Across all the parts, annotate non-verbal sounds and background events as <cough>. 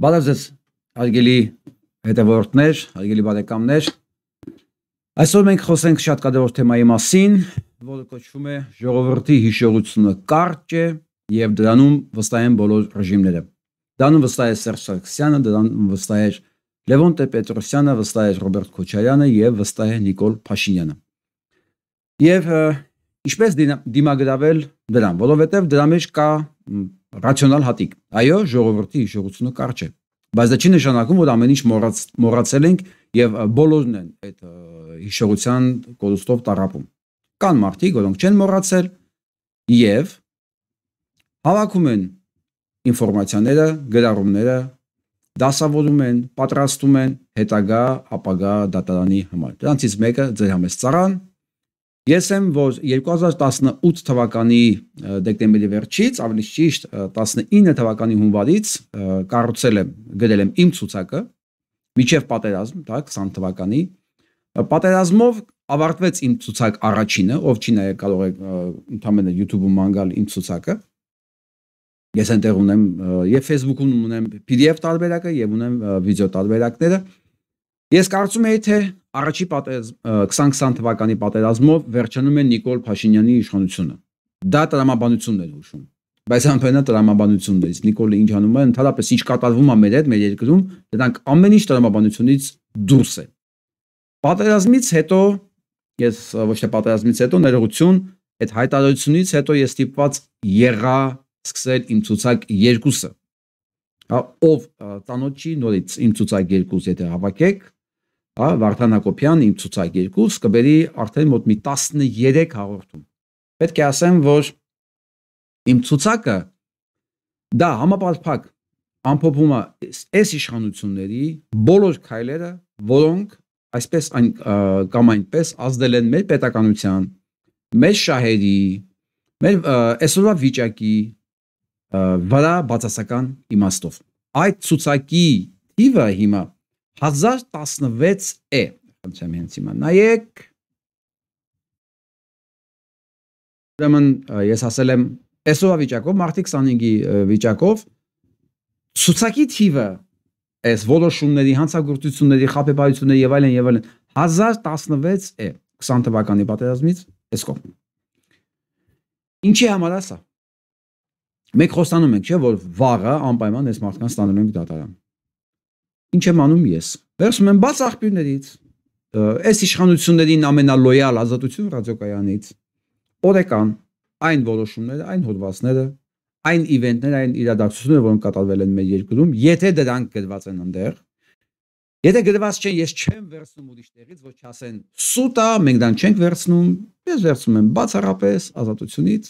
Բարև ձեզ, արգելի հետևորդներ, արգելի բարեկամներ։ Այսօր մենք խոսենք շատ կարևոր թեմայի մասին, որը կոչվում է ժողովրդի հիշողությունը կարճ է եւ դրանում վստահ են բոլոր ռեժիմները։ Դրանում վստահ է Սերժ Սարգսյանը, դրանում վստահ է Լևոն Տեր-Պետրոսյանը, վստահ է Ռոբերտ Քոչարյանը եւ վստահ է Նիկոլ Փաշինյանը։ Եվ Ինչպես դիմագրավել դրան, որովհետև դրա մեջ կա ռացիոնալ հատիկ։ Այո, ժողովրդի հիշողությունը կարճ է, բայց դա չի նշանակում, որ ամեն ինչ մոռաց մոռացել ենք եւ բոլորն են այդ հիշողության կորուստով տարապում։ Կան մարդիկ, որոնք չեն մոռացել եւ հավաքում են ինֆորմացիաները, գրառումները, դասավորում են, պատրաստում են հետագա ապագա դատարանի համար։ Դրանցից մեկը ձեր համես ծառան, Ես եմ, որ 2018 թվականի դեկտեմբերի վերջից, ավելի ճիշտ 19 թվականի հունվարից կառուցել եմ, գրել եմ իմ ցուցակը միջև պատերազմ, դա 20 թվականի պատերազմով ավարտվեց իմ ցուցակ առաջինը, ով չի նայել կարող է ընդամենը YouTube-ում մանգալ իմ ցուցակը։ Ես այնտեղ ունեմ եւ Facebook-ում ունեմ PDF տարբերակը եւ ունեմ վիդեո տարբերակները։ Ես կարծում եի թե Առաջի պատերազմ 2020 թվականի պատերազմով վերջանում է Նիկոլ Փաշինյանի իշխանությունը։ Դա տրամաբանությունն էր հուշում։ Բայց ամենը տրամաբանությունն էր։ Նիկոլը ինչ անում է, ընդհանրապես ինչ կատարվում է մեր հետ, մեր երկրում, դրանք ամեն ինչ տրամաբանությունից դուրս է։ Պատերազմից հետո ես ոչ թե պատերազմից հետո ներողություն, այդ հայտարարությունից հետո ես ստիպված եղա սկսել իմ ցուցակ երկուսը հա, ով տանոջի նորից իմ ցուցակ երկուս եթե հավաքեք հա Վարդան Հակոբյան իմ ցուցակ 2 կբերի արդեն մոտ մի 13 հաղորդում։ Պետք է ասեմ, որ իմ ցուցակը դա համապարփակ ամփոփում է այս իշխանությունների բոլոր քայլերը, որոնք այսպես այն կամ այնպես ազդել են մեր պետականության, մեր շահերի, մեր այսօրվա վիճակի վրա բացասական իմաստով։ Այդ ցուցակի տիվը հիմա 13 1016E։ Խնդրեմ հենց հիմա նայեք։ Ուրեմն ես ասել եմ այսօվա վիճակով, մարտի 25-ի վիճակով ցուցակի թիվը այս ոլորշումների, հանցագործությունների, խապեպայությունների եւ այլն եւ այլն 1016 է 20 թվականի պատերազմից այս կողմ։ Ինչի համար է սա։ Մենք խոստանում ենք, չէ՞, որ վաղը անպայման այս մարդկանց ստանալու ենք դատարան։ Ինչ եմ անում ես։ Վերցում եմ բաց աղբյուրներից, այս իշխանություններին ամենալոյալ ազատություն ռադիոկայանից, օրեկան այն որոշումները, այն հոդվածները, այն իվենտները, այն իրադարձությունները, որոնք կատարվել են մեր երկրում, եթե դրանք գրված են այնտեղ, Եթե գրված չէ, ես չեմ վերցնում ուրիշներից, որ չասեն սուտա, մենք դան չենք վերցնում, ես վերցնում եմ բացառապես ազատությունից,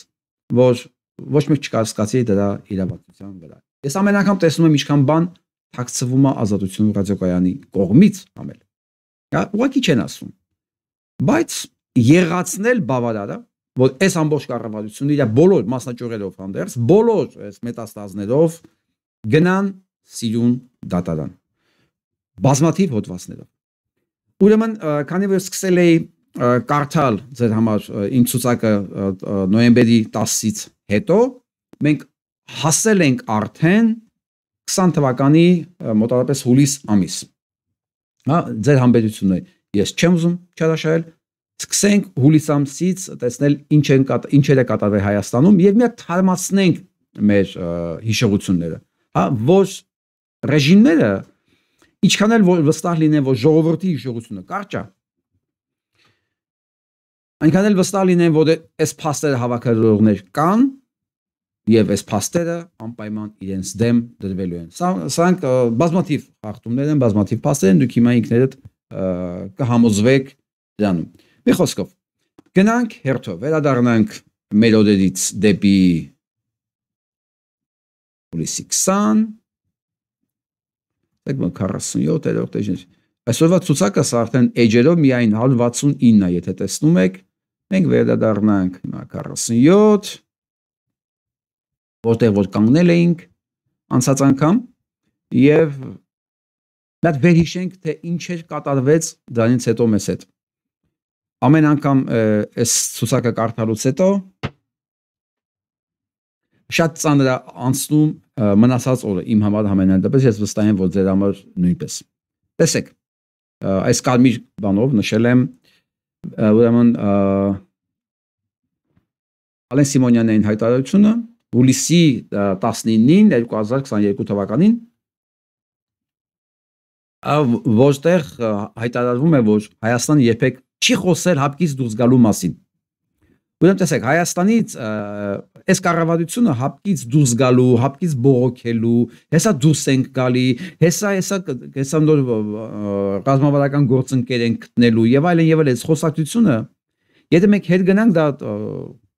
որ ոչ մեկ չկասկածի դրա իրավացության վրա։ Ես ամեն անգամ տեսնում եմ ինչքան բան թաքցվում է ազատություն ռադիոկայանի կողմից համել։ Հա, ուղղակի չեն ասում։ Բայց եղացնել բավարար է, որ այս ամբողջ կառավարությունը իր բոլոր մասնաճյուղերով հանդերձ, բոլոր այս մետաստազներով գնան սիրուն դատարան։ Բազմաթիվ հոդվածներով։ Ուրեմն, քանի որ սկսել էի կարդալ ձեր համար իմ ցուցակը նոյեմբերի 10-ից հետո, մենք հասել ենք արդեն 20 թվականի մոտավորապես հուլիս ամիս։ Հա, ձեր համբերությունը ես չեմ ուզում չարաշահել։ Սկսենք հուլիս ամսից տեսնել ինչ են ինչեր է կատարվել Հայաստանում եւ մի հատ թարմացնենք մեր հիշողությունները։ Հա, որ ռեժիմները ինչքան էլ որ վստահ լինեն, որ ժողովրդի հիշողությունը կարճ է, այնքան էլ վստահ լինեն, որ այս փաստերը հավաքագրողներ կան, եւ այս փաստերը անպայման իրենց դեմ դրվելու են։ Սա սրանք բազմաթիվ հաղթումներ են, բազմաթիվ փաստեր են, դուք հիմա ինքներդ կհամոզվեք դրանում։ Մի խոսքով գնանք հերթով, վերադառնանք մեր օրերից դեպի հուլիսի 20 դեպի 47-րդ դեժներ։ Այսօրվա ցուցակը սա արդեն edge-երով միայն 169-ն է, եթե տեսնում եք։ Մենք վերադառնանք հիմա 47 որտեղ որ կանգնել էինք անցած անգամ եւ մի հատ վերհիշենք թե ինչ էր կատարվեց դրանից հետո մեզ հետ ամեն անգամ այս ցուցակը կարդալուց հետո շատ ծանր անցնում մնացած օրը իմ համար համենայն դեպս ես վստահ եմ որ ձեր համար նույնպես տեսեք այս կարմիր բանով նշել եմ ուրեմն Ալեն Սիմոնյանային հայտարարությունը հուլիսի 19-ին 2022 թվականին որտեղ հայտարարվում է, որ Հայաստանը երբեք չի խոսել հապկից դուրս գալու մասին։ Ուրեմն տեսեք, Հայաստանից այս կառավարությունը հապկից դուրս գալու, հապկից բողոքելու, հեսա դուրս ենք գալի, հեսա հեսա հեսա նոր ռազմավարական գործընկեր են գտնելու եւ այլն եւ այլն այս խոսակցությունը, եթե մենք հետ գնանք դա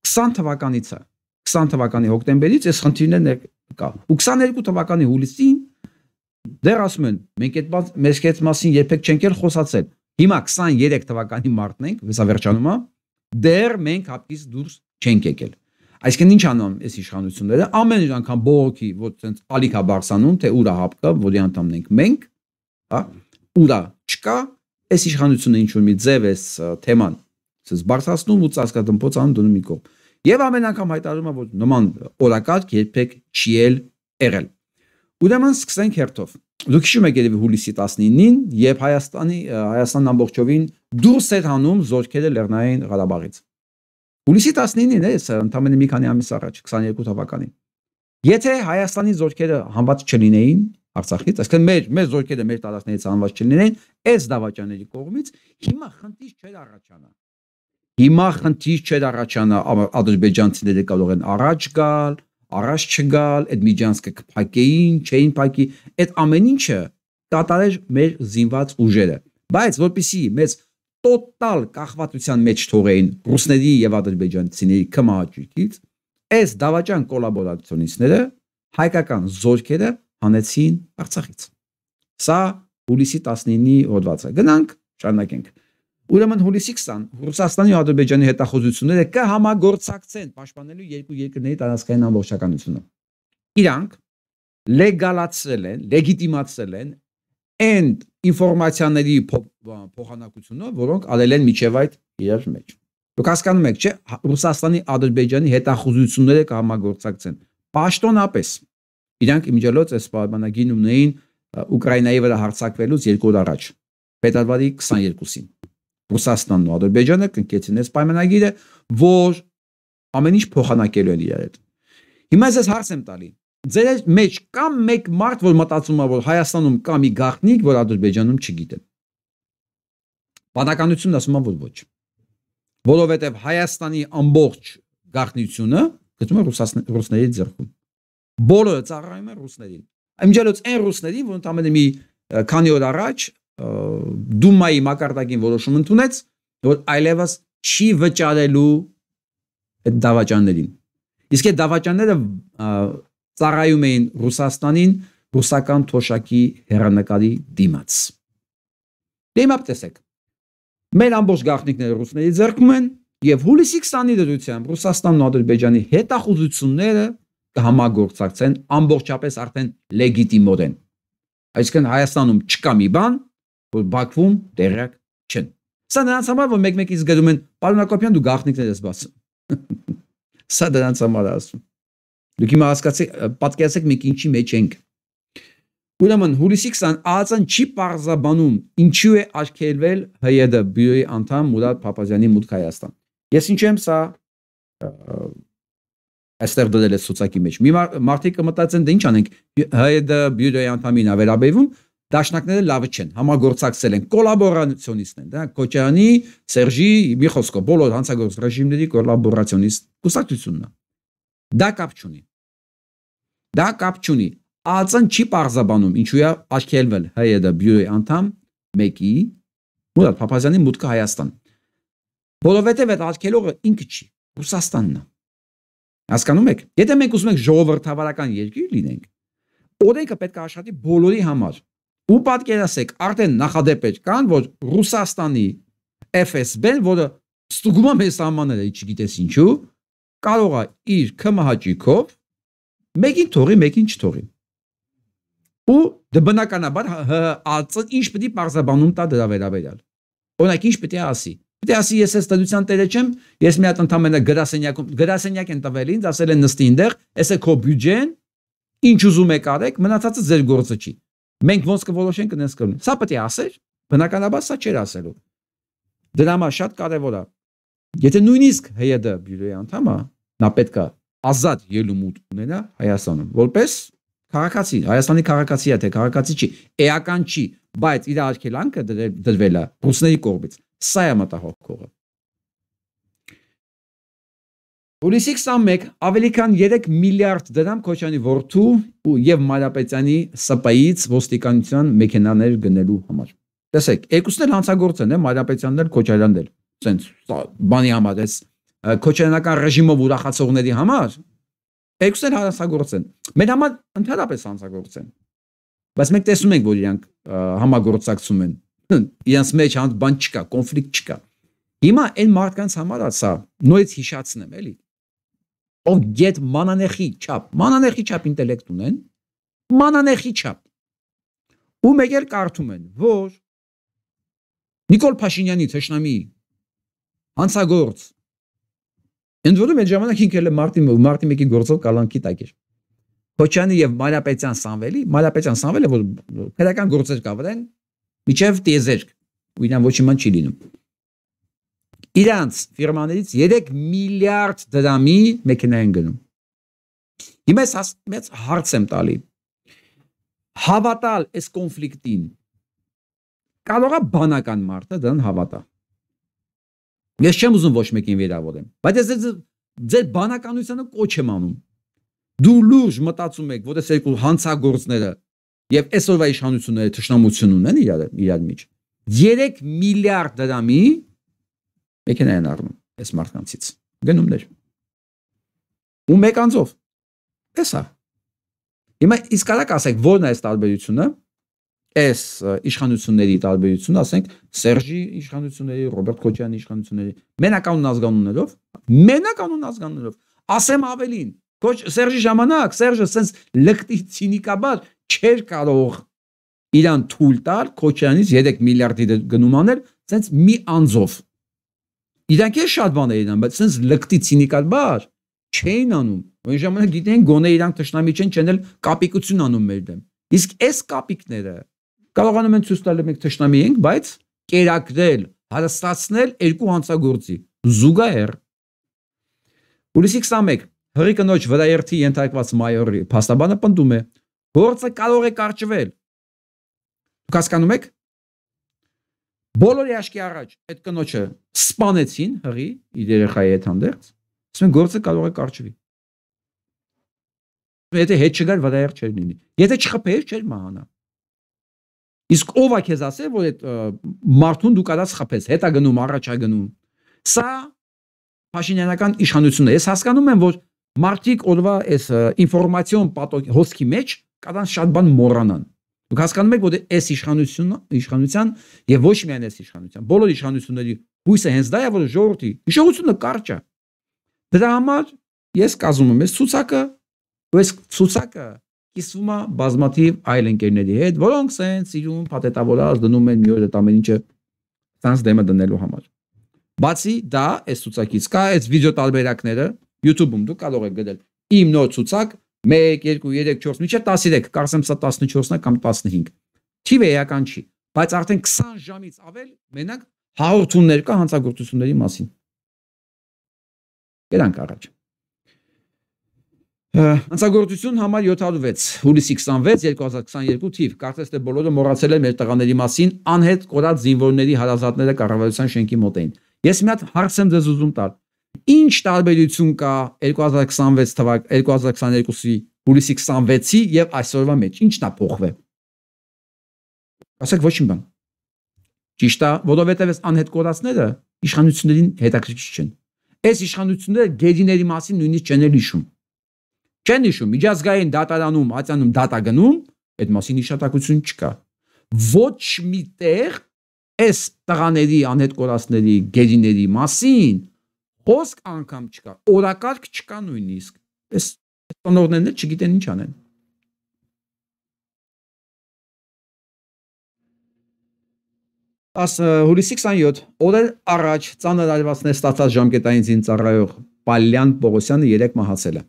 20 թվականից է 20 20 թվականի հոկտեմբերից այս խնդիրները կա։ Ու 22 թվականի հուլիսին դեռ ասում են, մենք այդ բան մեզ այդ մասին երբեք չենք էլ խոսացել։ Հիմա 23 թվականի մարտն ենք, հեսա վերջանում է, դեռ մենք հապկից դուրս չենք եկել։ Այսինքն ինչ անում այս իշխանությունները ամեն անգամ բողոքի ոչ sense ալիքա բարսանում թե ուրա հապկա, որի անդամն ենք մենք, հա, ուրա չկա, այս իշխանությունը ինչ որ մի ձև էս թեման, ասես բարձրացնում ու ծածկադմփոց անում դնում մի կողմ։ Եվ ամեն անգամ հայտարարում է, որ նման օրակարգ երբեք չի էլ եղել։ Ուրեմն սկսենք հերթով։ Դուք հիշում եք երևի հուլիսի 19-ին, երբ Հայաստանի Հայաստանն ամբողջովին դուրս էր հանում զորքերը Լեռնային Ղարաբաղից։ Հուլիսի 19-ին է, ընդամենը մի քանի ամիս առաջ, 22 թվականին։ Եթե Հայաստանի զորքերը համբաց չլինեին, Արցախից, այսինքն մեր մեր զորքերը մեր տարածքներից անված չլինեն, այս դավաճանների կողմից հիմա խնդիր չէր առաջանա։ Հիմա խնդիր չէր առաջանա ադրբեջանցիները կարող են առաջ գալ, առաջ չգալ, այդ միջանցքը կփակեին, չէին փակի, այդ ամեն ինչը կատարեր մեր զինված ուժերը։ Բայց որpիսի մեծ տոտալ կախվածության մեջ թողեին ռուսների եւ ադրբեջանցիների կմաճիկից, այս դավաճան կոլաբորացիոնիստները հայկական զորքերը հանեցին Արցախից։ Սա հուլիսի 19-ի հոդվածը։ Գնանք, շարունակենք։ Ուրեմն հուլիսի 20 Ռուսաստանի ու Ադրբեջանի հետախուզությունները կհամագործակցեն պաշտպանելու երկու երկրների տարածքային ամբողջականությունը։ Իրանք լեգալացրել են, լեգիտիմացրել են այն ինֆորմացիաների փոխանակությունը, որոնք արել են միջև այդ իրար մեջ։ Դուք հասկանում եք, չէ՞, Ռուսաստանի Ադրբեջանի հետախուզությունները կհամագործակցեն։ Պաշտոնապես իրանք իմիջելոց այս պայմանագին ունեին Ուկրաինայի վրա հարցակվելուց 2 օր առաջ, փետրվարի 22-ին։ Ռուսաստանն ու Ադրբեջանը կնքեցին այս պայմանագիրը, որ ամեն ինչ փոխանակելու են իրար հետ։ Հիմա ես հարց եմ տալի։ Ձեր մեջ կա մեկ մարդ, որ մտածում է, որ Հայաստանում կա մի գաղտնիք, որ Ադրբեջանում չգիտեմ։ Բանականությունն ասում է, որ ոչ։ Որովհետև Հայաստանի ամբողջ գաղտնիությունը գտնվում է ռուսների ձեռքում։ Բոլորը ծառայում են ռուսներին։ Ամջելոց այն ռուսներին, որ ընդամենը մի քանի օր առաջ դումայի մակարդակին որոշում ընդունեց, որ այլևս չի վճարելու այդ դավաճաններին։ Իսկ այդ դավաճանները ծառայում էին Ռուսաստանին ռուսական թոշակի հերանեկարի դիմաց։ Դե հիմա տեսեք։ Մեր ամբողջ գաղտնիքները ռուսների ձեռքում են եւ հուլիսի 20-ի դրությամբ Ռուսաստանն ու Ադրբեջանի հետախուզությունները կհամագործակցեն ամբողջապես արդեն լեգիտիմորեն։ Այսինքն Հայաստանում չկա մի բան, որ Բաքվում տեղյակ չեն։ Սա նրանց համար, որ մեկ-մեկից գնում են «Պարոն Հակոբյան, դու գաղտնիքներ ես բացում»։ <laughs> Սա դրանց համար ասում։ Դուք հիմա հասկացեք, պատկերացեք մենք ինչի մեջ ենք։ Ուրեմն հուլիսի 20 ԱԱԾ-ն չի պարզաբանում ինչու է արգելվել ՀՅԴ բյուրոյի անդամ Մուրադ Փապազյանի մուտք Հայաստան։ Ես ինչ եմ սա այստեղ դրել է սոցակի մեջ։ Մի մարդիկ մտածեն, դե ինչ անենք ՀՅԴ բյուրոյի անդամին ավերաբերվում, դաշնակները լավը չեն, համագործակցել են, կոլաբորացիոնիստն են, դա Կոչյանի, Սերժի, մի խոսքով բոլոր հանցագործ ռեժիմների կոլաբորացիոնիստ կուսակցությունն է։ Դա կապ չունի։ Դա կապ չունի։ ԱԱԾ-ն չի բարձաբանում, ինչու է աշկելվել ՀՅԴ բյուրոյի անդամ մեկի Մուրադ Փափազյանի մուտքը Հայաստան։ Որովհետև այդ աշկելողը ինքը չի, Ռուսաստանն է։ Հասկանում եք։ Եթե մենք ուզում ենք ժողովրդավարական երկիր լինենք, օրենքը պետք է աշխատի բոլորի համար Ու պատկերացեք, արդեն նախադեպեր կան, որ Ռուսաստանի FSB-ն, որը ստուգում է սահմանները, չգիտես ինչու, կարող է իր կմահաճիկով մեկին թողի, մեկին չթողի։ Ու դե բնականաբար ՀԱԱՑ-ը ինչ պետք է բարձաբանում տա դրա վերաբերյալ։ Օրինակ ինչ պետք է ասի։ Պետք է ասի ես այս տվյալության տերը չեմ, ես մի հատ ընդամենը գրասենյակում գրասենյակ են տվել ինձ, ասել են նստի այնտեղ, էս է քո բյուջեն, ինչ ուզում եք արեք, մնացածը ձեր գործը չի։ Մենք ոնց կորոշենք այնպես կլինի։ Սա պետք է ասեր, բնականաբար սա չէր ասելու։ Դրա համար շատ կարևոր է։ Եթե նույնիսկ ՀՅԴ բյուրոյի անդամ է, նա պետք է ազատ ելումուտ ունենա Հայաստանում, որպես քաղաքացի, Հայաստանի քաղաքացի է, թե քաղաքացի չի, էական չի, բայց իր արկելանքը դրվել է ռուսների կողմից։ Սա է մտահոգողը։ Հուլիսի 21 ավելի քան 3 միլիարդ դրամ Քոչյանի ворթու ու եւ Մարապետյանի ՍՊ-ից ոստիկանության մեքենաներ գնելու համար։ Տեսեք, երկուսն էլ հանցագործ են, Մարապետյանն էլ Քոչարյանն էլ։ Սենց բանի համար էս Քոչարանական ռեժիմով ուրախացողների համար երկուսն էլ հանցագործ են։ Մեր համար ընդհանրապես հանցագործ են։ Բայց մենք տեսնում ենք, որ իրանք համագործակցում են։ Իրանց մեջ հանդիպան չկա, կոնֆլիկտ չկա։ Հիմա այն մարդկանց համար է սա նույնիսկ հիշացնեմ, էլի ով գետ մանանեխի չափ, մանանեխի չափ ինտելեկտ ունեն, մանանեխի չափ։ Ու մեկ էլ կարդում են, որ Նիկոլ Փաշինյանի Թեշնամի հանցագործ ընդ որում այդ ժամանակ ինքը էլ մարտի մարտի 1-ի գործով կալանքի տակ էր։ Քոչյանը եւ Մարիապետյան Սամվելի, Մարիապետյան Սամվելը որ քրական գործեր կավրեն միջև տեզերք, ու իրան ոչինչ չի լինում իրանց ֆիրմաներից 3 միլիարդ դրամի մեքենա են գնում։ Հիմա ես մեծ հարց եմ տալի։ Հավատալ այս կոնֆլիկտին կարող է բանական մարդը դրան հավատա։ Ես չեմ ուզում ոչ մեկին վերաբերեմ, բայց ես ձեր բանականությունը կոչ եմ անում։ Դու լուրջ մտածում եք, որ այս երկու հանցագործները եւ այսօրվա իշխանությունները թշնամություն ունեն իրար իրար մեջ։ 3 միլիարդ դրամի մեքենա են առնում այս մարդկանցից գնումներ ու մեկ անձով տեսա հիմա իսկ արագ ասեք ո՞րն է այս տարբերությունը այս իշխանությունների տարբերությունը, ասենք Սերժի իշխանությունների, Ռոբերտ Քոչյանի իշխանությունների, մենականուն ազգանուններով, մենականուն ազգանուններով, ասեմ ավելին, Քոչ Սերժի ժամանակ Սերժը սենց լկտի ցինիկաբար չէր կարող իրան թույլ տալ Քոչյանից 3 միլիարդի գնում անել, սենց մի անձով Իրանք էլ շատ բաներ էին անում, բայց սենց լկտի ցինիկալ բար չէին անում։ Այն ժամանակ գիտեն գոնե իրանք ճշնամի չեն չնել կապիկություն անում մեր դեմ։ Իսկ այս կապիկները կարողանում են ցույց տալ մենք ճշնամի ենք, բայց կերակրել, հարստացնել երկու հանցագործի՝ զուգահեռ։ Պոլիսի 21 հրի կնոջ վրայերթի ենթարկված մայորի փաստաբանը պնդում է. գործը կարող է կարճվել։ Դուք հասկանում եք, Բոլորի աշկի առաջ այդ կնոջը սպանեցին հղի իր երեխայի հետ հանդերձ, ասում են գործը կարող է կարճվի։ Եթե հետ չգար վրայեր չեր լինի։ Եթե չխփեիր չեր մահանա։ Իսկ ով է քեզ ասել, որ այդ մարդուն դու կարաս խփես, հետա գնում, առաջա գնում։ Սա Փաշինյանական իշխանությունն է։ Ես հասկանում եմ, որ մարդիկ օրվա այս ինֆորմացիոն հոսքի մեջ կան շատ բան մոռանան։ Դուք հասկանում եք, որ այս իշխանությունը, իշխանության եւ ոչ միայն այս իշխանության, բոլոր իշխանությունների հույսը հենց դա է, որ ժողովրդի իշխանությունը կարճ է։ Դրա համար ես կազում եմ այս ցուցակը, ու այս ցուցակը կիսվում է բազմաթիվ այլ ընկերների հետ, որոնք ցենց իրուն փաթեթավորած դնում են մի օր այդ ամեն ինչը ցանց դեմը դնելու համար։ Բացի դա, այս ցուցակից կա այս վիդեո տարբերակները YouTube-ում դուք կարող եք գտնել իմ նոր ցուցակ 1 2 3 4 միջև 13, կարծեմ սա 14-ն է կամ 15։ Թիվը էական չի, բայց արդեն 20 ժամից ավել մենակ հաղորդումներ կա հանցագործությունների մասին։ Գրանք առաջ։ Հանցագործություն համար 706 հուլիսի 26 2022 թիվ կարծես թե բոլորը մոռացել են մեր տղաների մասին անհետ կորած զինվորների հարազատները կառավարության շենքի մոտ էին։ Ես մի հատ հարց եմ ձեզ ուզում տալ։ Ինչ տարբերություն կա 2026 թվակ 2022-ի հուլիսի 26-ի եւ այսօրվա մեջ ի՞նչն է փոխվել։ Ասեք ոչ մի բան։ Ճիշտ է, որովհետեւ այս անհետ կորածները իշխանություններին հետաքրքիր չեն։ Այս իշխանությունները գերիների մասին նույնիսկ չեն հիշում։ Չեն հիշում միջազգային դատարանում, հացանում դատա գնում, այդ մասին հիշատակություն չկա։ Ոչ միտեղ այս տղաների անհետ կորածների գերիների մասին Խոսք անգամ չկա, օրակարգ չկա նույնիսկ։ Այս տնօրենները չգիտեն ինչ անեն։ Աս հուլիսի 27 օրեր առաջ ցաներ արվածներ ստացած ժամկետային ցին ծառայող Պալյան Պողոսյանը երեք մահացել է։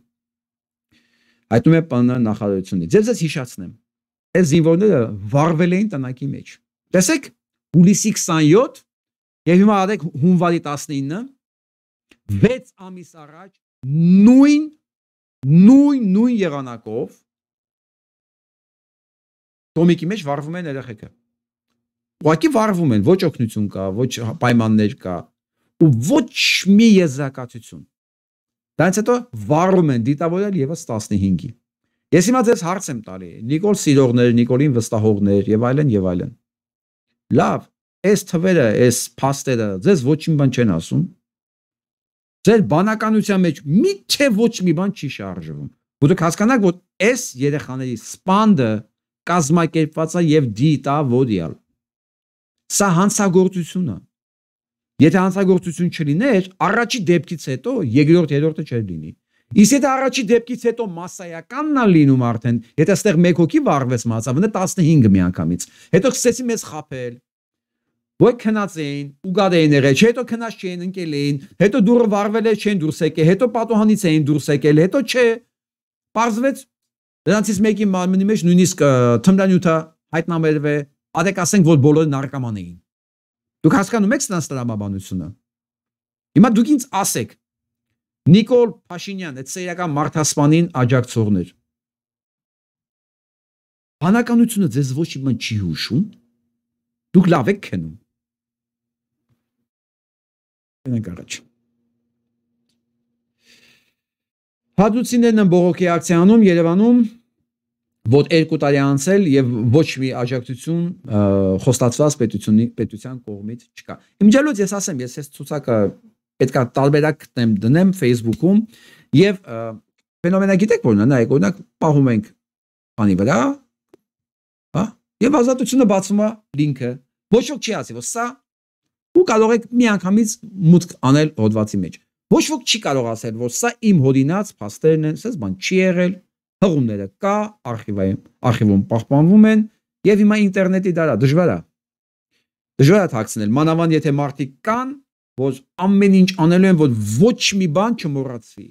Հայտնում է ՊՆ նախարարությունից։ Ձեզ ես հիշացնեմ։ Այս զինվորները վարվել էին տնակի մեջ։ Տեսեք, հուլիսի 27 եւ հիմա արեք հունվարի 19 6 ամիս առաջ նույն նույն նույն եղանակով տոմիկի մեջ վառվում են երեխեքը։ Ուղղակի վառվում են, ոչ օգնություն կա, ոչ պայմաններ կա ու ոչ մի եզակացություն։ Դրանից հետո վառում են դիտավորել եւս 15-ի։ Ես հիմա ձեզ հարց եմ տալի, Նիկոլ Սիրողներ, Նիկոլին վստահողներ եւ այլն եւ այլն։ Լավ, այս թվերը, այս փաստերը ձեզ ոչինչ բան չեն ասում։ Ձեր բանականության մեջ միթե ոչ մի բան չի շարժվում։ Ու դուք հասկանաք, որ այս երեխաների սպանդը կազմակերպված է եւ դիտավորյալ։ Սա հանցագործություն է։ Եթե հանցագործություն չլիներ, առաջի դեպքից հետո երկրորդ, երրորդը չէր լինի։ Իսկ եթե առաջի դեպքից հետո massայականն է լինում արդեն, եթե այստեղ 1 հոգի վառվեց մածավը 15 միանգամից, հետո սկսեցի մեզ խაფել, Ոյ քնած էին, ուգադ էին եղել, չէ՞ հետո քնած չէին, ընկել էին, հետո դուրը վարվել էր, չեն դուրս եկել, հետո պատոհանից էին դուրս եկել, հետո չէ։ Պարզվեց դրանցից մեկի մարմնի մեջ նույնիսկ թմրանյութը հայտնաբերվել է, ադեք ասենք, որ բոլորը նարկաման էին։ Դուք հասկանում եք սրանց տրամաբանությունը։ Հիմա դուք ինձ ասեք, Նիկոլ Փաշինյան այդ սերիական մարդասպանին աջակցողներ։ Բանականությունը ձեզ ոչ մի բան չի հուշում։ Դուք լավ եք քնում։ Գնանք առաջ։ Հադրուցիներն են բողոքի ակցիա անում Երևանում ոտ երկու տարի անցել եւ ոչ մի աջակցություն խոստացված պետությունի պետության կողմից չկա։ Իմջալուց ես ասեմ, ես այս ցուցակը պետքա տարբերակ գտնեմ դնեմ Facebook-ում եւ ֆենոմենա գիտեք որն է, նայեք, օրինակ պահում ենք բանի վրա, հա, եւ ազատությունը բացում է լինքը։ Ոչ ոք չի ասի, որ սա ու կարող եք միանգամից մուտք անել հոդվածի մեջ։ Ոչ ոք չի կարող ասել, որ սա իմ հորինած փաստերն են, ասես բան չի եղել, հղումները կա, արխիվային, արխիվում պահպանվում են եւ հիմա ինտերնետի դարա դժվար է։ Դժվար է թաքցնել, մանավանդ եթե մարդիկ կան, որ ամեն ինչ անելու են, որ ոչ մի բան չմոռացվի,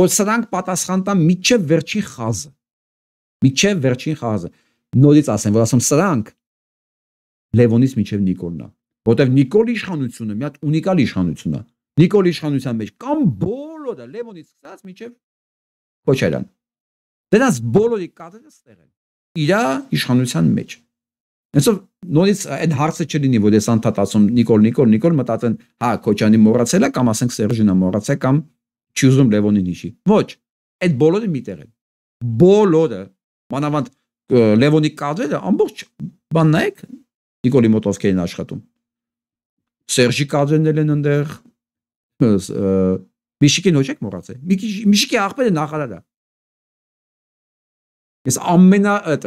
որ սրանք պատասխան տան միջև վերջին խազը։ Միջև վերջին խազը։ Նորից ասեմ, որ ասում սրանք Լևոնից միջև Նիկոլնա Որտեվ Նիկոլ իշխանությունը մի հատ ունիկալ իշխանություն է։ Նիկոլ իշխանության մեջ կամ բոլորը Լևոնից սկսած մինչև Քոչարյան։ Դրանց բոլորի կադրերը ստեղ են իրա իշխանության մեջ։ Այսօր նորից այդ հարցը չլինի, որ ես անդադ ասում Նիկոլ Նիկոլ Նիկոլ մտածեն, հա Քոչյանի մոռացել է կամ ասենք Սերժինը մոռացել կամ չի ուզում Լևոնին իշի։ Ոչ, այդ բոլորը միտեղ են։ Բոլորը մանավանդ Լևոնի կադրերը ամբողջ բան նայեք Նիկոլի մոտովքերին աշխատում։ Սերժի Կազենն են այնտեղ։ Միշիկին ոչ եք մոռացել։ Միշիկի աղբերը նախարարը։ Ես ամենա այդ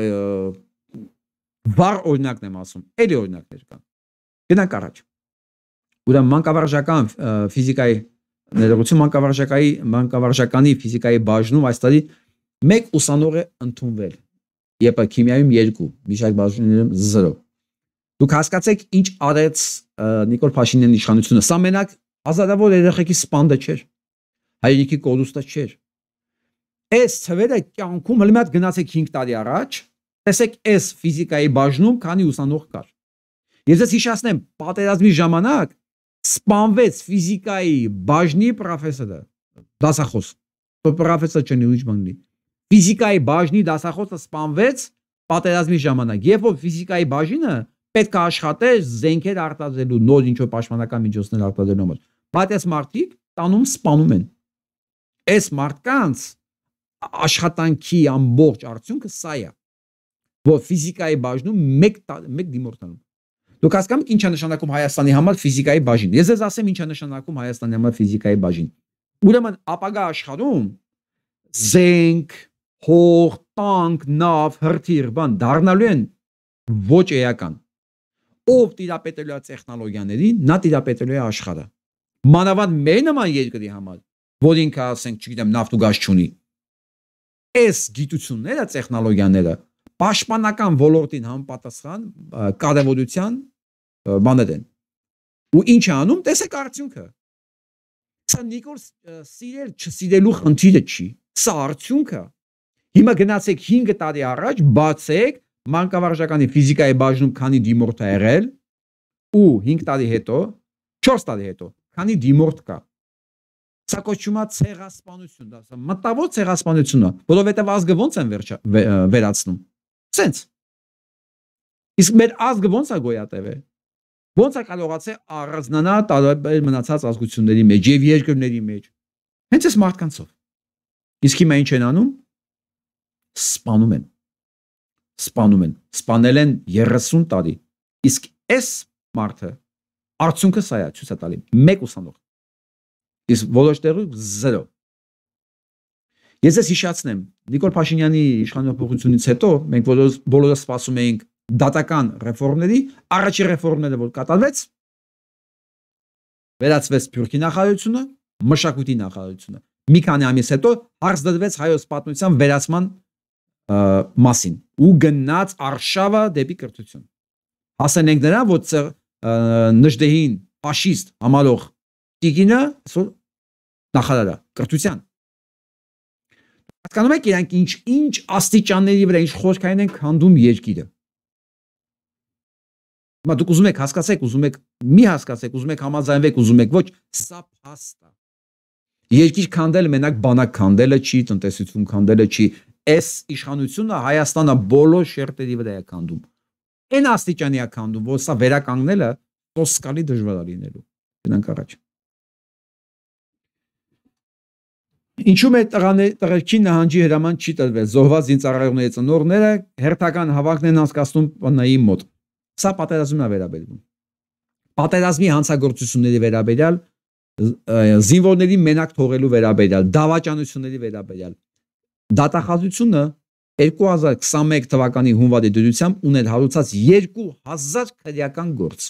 բար օրինակն եմ ասում։ Էլի օրինակներ կան։ Գնանք առաջ։ Ուրեմն մանկավարժական ֆիզիկայի ներողություն մանկավարժակայի մանկավարժականի ֆիզիկայի բաժնում այս տարի մեկ ուսանող է ընդունվել։ ԵՊ քիմիայում 2, մի շարք բաժններում 0։ Դուք հասկացեք ինչ արեց Նիկոլ Փաշինյանի իշխանությունը։ Սա մենակ ազատավոր երեխեքի սպանդը չէր։ Հայերենիքի կորուստը չէր։ Այս ցվերը կյանքում հələ մի հատ գնացեք 5 տարի առաջ, տեսեք այս ֆիզիկայի բաժնում քանի ուսանող կար։ Ես ես հիշացնեմ, պատերազմի ժամանակ սպանվեց ֆիզիկայի բաժնի պրոֆեսորը, դասախոս։ Թո պրոֆեսոր չնի ու ինչ բաննի։ Ֆիզիկայի բաժնի դասախոսը սպանվեց պատերազմի ժամանակ։ Երբ որ ֆիզիկայի բաժինը պետք է աշխատեր զենքեր արտադրելու, նոր ինչ որ պաշտպանական միջոցներ արտադրելու համար։ Բայց այս մարդիկ տանում սպանում են։ Այս մարդկանց աշխատանքի ամբողջ արդյունքը սա է, որ ֆիզիկայի բաժնում 1 1 դիմորդանում։ Դուք հասկանաք ինչ է նշանակում Հայաստանի համար ֆիզիկայի բաժին։ Ես ձեզ ասեմ ինչ է նշանակում Հայաստանի համար ֆիզիկայի բաժին։ Ուրեմն ապագա աշխարհում զենք, հող, տանկ, նավ, հրթիռ, բան դառնալու են ոչ էական ով տիրապետելու է տեխնոլոգիաներին, նա տիրապետելու է աշխարհը։ Մանավանդ մեր նման երկրի համար, որ ինքը ասենք, չգիտեմ, նավթ ու գազ չունի։ Այս գիտությունները, տեխնոլոգիաները պաշտպանական ոլորտին համապատասխան կարևորության բաներ են։ Ու ինչ է անում, տեսեք արդյունքը։ Սա Նիկոլ սիրել չսիրելու խնդիրը չի։ Սա արդյունքը։ Հիմա գնացեք 5 տարի առաջ, բացեք մանկավարժականի ֆիզիկայի բաժնում քանի դիմորդ է եղել ու 5 տարի հետո 4 տարի հետո քանի դիմորդ կա սա կոչվում է ցեղասպանություն դա սա մտավոր ցեղասպանությունն է որովհետև ազգը ո՞նց են վերջ, վե, վերացնում սենց իսկ մեր ազգը ո՞նց է գոյատևել ո՞նց է կարողացել առանձնանա տարբեր մնացած ազգությունների մեջ եւ երկրների մեջ հենց այս մարդկանցով իսկ հիմա ինչ են անում սպանում են սպանում են։ Սպանել են 30 տարի։ Իսկ այս մարդը արդյունքը սա է ցույց է տալի 1 ուսանող։ Իսկ ոլորտ տեղը 0։ Ես ես հիշացնեմ Նիկոլ Փաշինյանի իշխանապահությունից հետո մենք բոլորս բոլորը սպասում էինք դատական ռեֆորմների, առաջի ռեֆորմները որ կատարվեց վերացվեց Փյուրքի նախարարությունը, մշակույթի նախարարությունը։ Մի քանի ամիս հետո հարց դրվեց հայոց պատմության վերացման մասին ու գնաց արշավը դեպի կրթություն։ Հասանենք նրան, որ նժդեհին ֆաշիստ համալող տիգինը այսօր նախարարը կրթության։ Հասկանում եք իրանք ինչ ինչ աստիճանների վրա ինչ խորքային են քանդում երկիրը։ Հիմա դուք ուզում եք հասկացեք, ուզում եք մի հասկացեք, ուզում եք համաձայնվեք, ուզում եք ոչ, սա փաստ է։ Երկիր քանդել մենակ բանակ քանդելը չի, տնտեսություն քանդելը չի, այս իշխանությունը Հայաստանը բոլոր շերտերի վրա է կանդում։ Այն աստիճանի է կանդում, որ սա վերականգնելը տոսկալի դժվար է լինելու։ Գնանք առաջ։ Ինչու՞ է տղաներ տղերքի նահանջի հրաման չի տրվել։ Զոհված զինծառայողների ծնողները հերթական հավաքն են անցկացնում ՊՆ-ի մոտ։ Սա պատերազմն է վերաբերվում։ Պատերազմի հանցագործությունների վերաբերյալ զինվորների մենակ թողելու վերաբերյալ, դավաճանությունների վերաբերյալ Դատախազությունը 2021 թվականի հունվարի դրությամբ ուներ հարուցած 2000 քրեական գործ։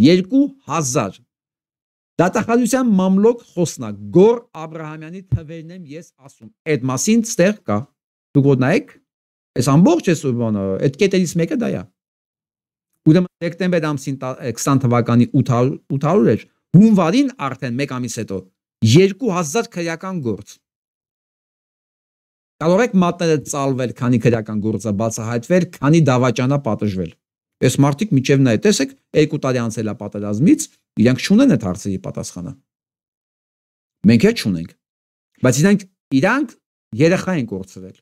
2000 Դատախազության մամլոկ խոսնակ Գոր Աբ รา համյանի թվերն եմ ես ասում։ Այդ մասին ստեղ կա։ Դուք ոդ նայեք։ Այս ամբողջ էս բանը, այդ կետերից մեկը դա է։ Ուրեմն դեկտեմբեր ամսին 20 թվականի 800 800 էր, հունվարին արդեն 1 ամիս հետո 2000 քրեական գործ։ Կարող եք մատները ծալվել, քանի քրական գործը բացահայտվել, քանի դավաճանա պատժվել։ Այս մարդիկ միջև նա է, տեսեք, 2 տարի անցել է պատերազմից, իրանք չունեն այդ հարցերի պատասխանը։ Մենք էլ չունենք։ Բայց իրանք իրանք երեխա են կորցրել։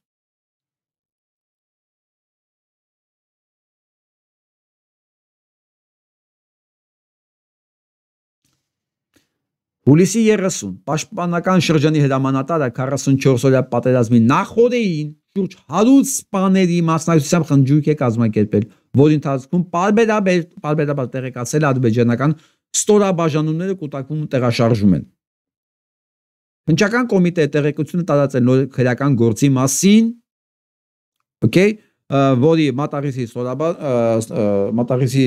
Հուլիսի 30 պաշտպանական շրջանի հրամանատարը 44 օրյա պատերազմի նախորդեին շուրջ 100 սպաների մասնակցությամբ խնջույք է կազմակերպել, որի ընթացքում բարբերաբար բարբերաբար տեղեկացել ադրբեջանական ստորաբաժանումները կուտակվում տեղաշարժում են։ Հնչական կոմիտեը տեղեկությունը տարածել նոր քրական գործի մասին, օքեյ, որի մատաղիսի ստորաբաժ մատաղիսի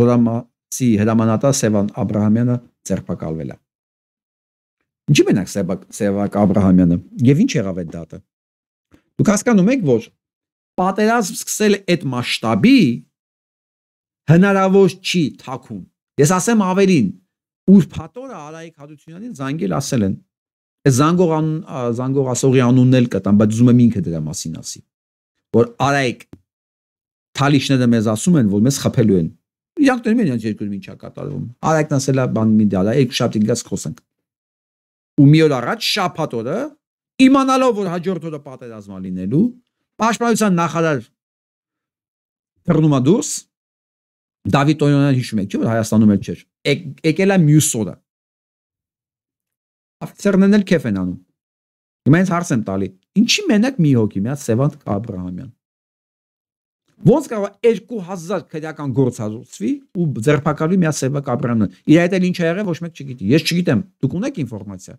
զորամա Սի հրամանատար Սևան Աբրահամյանը ձերբակալվել է։ Ինչի մենակ Սևակ Աբրահամյանը եւ ինչ եղավ այդ դատը։ Դուք հասկանում եք, որ պատերազմ սկսել այդ մասշտաբի հնարավոր չի թակում։ Ես ասեմ ավելին, ուրփաթորը Արայիկ Հադությունյանին զանգել ասել են։ Այս զանգող զանգող ասողի անունն էլ կտամ, բայց ուզում եմ ինքը դրա մասին ասի։ Որ Արայիկ Թալիշները մեզ ասում են, որ մեզ խփելու են իրանք ներում են իրենց երկրում ինչա կատարվում։ Արայքն ասելա բան մի դալա, երկու շաբթի գած խոսենք։ Ու մի օր առաջ շաբաթ օրը իմանալով որ հաջորդ օրը պատերազմա լինելու, պաշտպանության նախարար դռնում է դուրս Դավիթ Օյոնյանը հիշում եք, որ Հայաստանում էլ չէր։ Եկել է մյուս օրը։ Աֆիցերներն էլ քեֆ են անում։ Հիմա ինձ հարց եմ տալի. Ինչի մենակ մի հոգի, միած Սևանտ Աբրահամյան։ Ոնց կարող 2000 քրեական գործ հազուցվի ու ձերբակալի միասեվակ Աբրամյանը։ Իր այդ էլ ինչ է եղել, ոչ մեկ չգիտի։ Ես չգիտեմ, դուք ունեք ինֆորմացիա։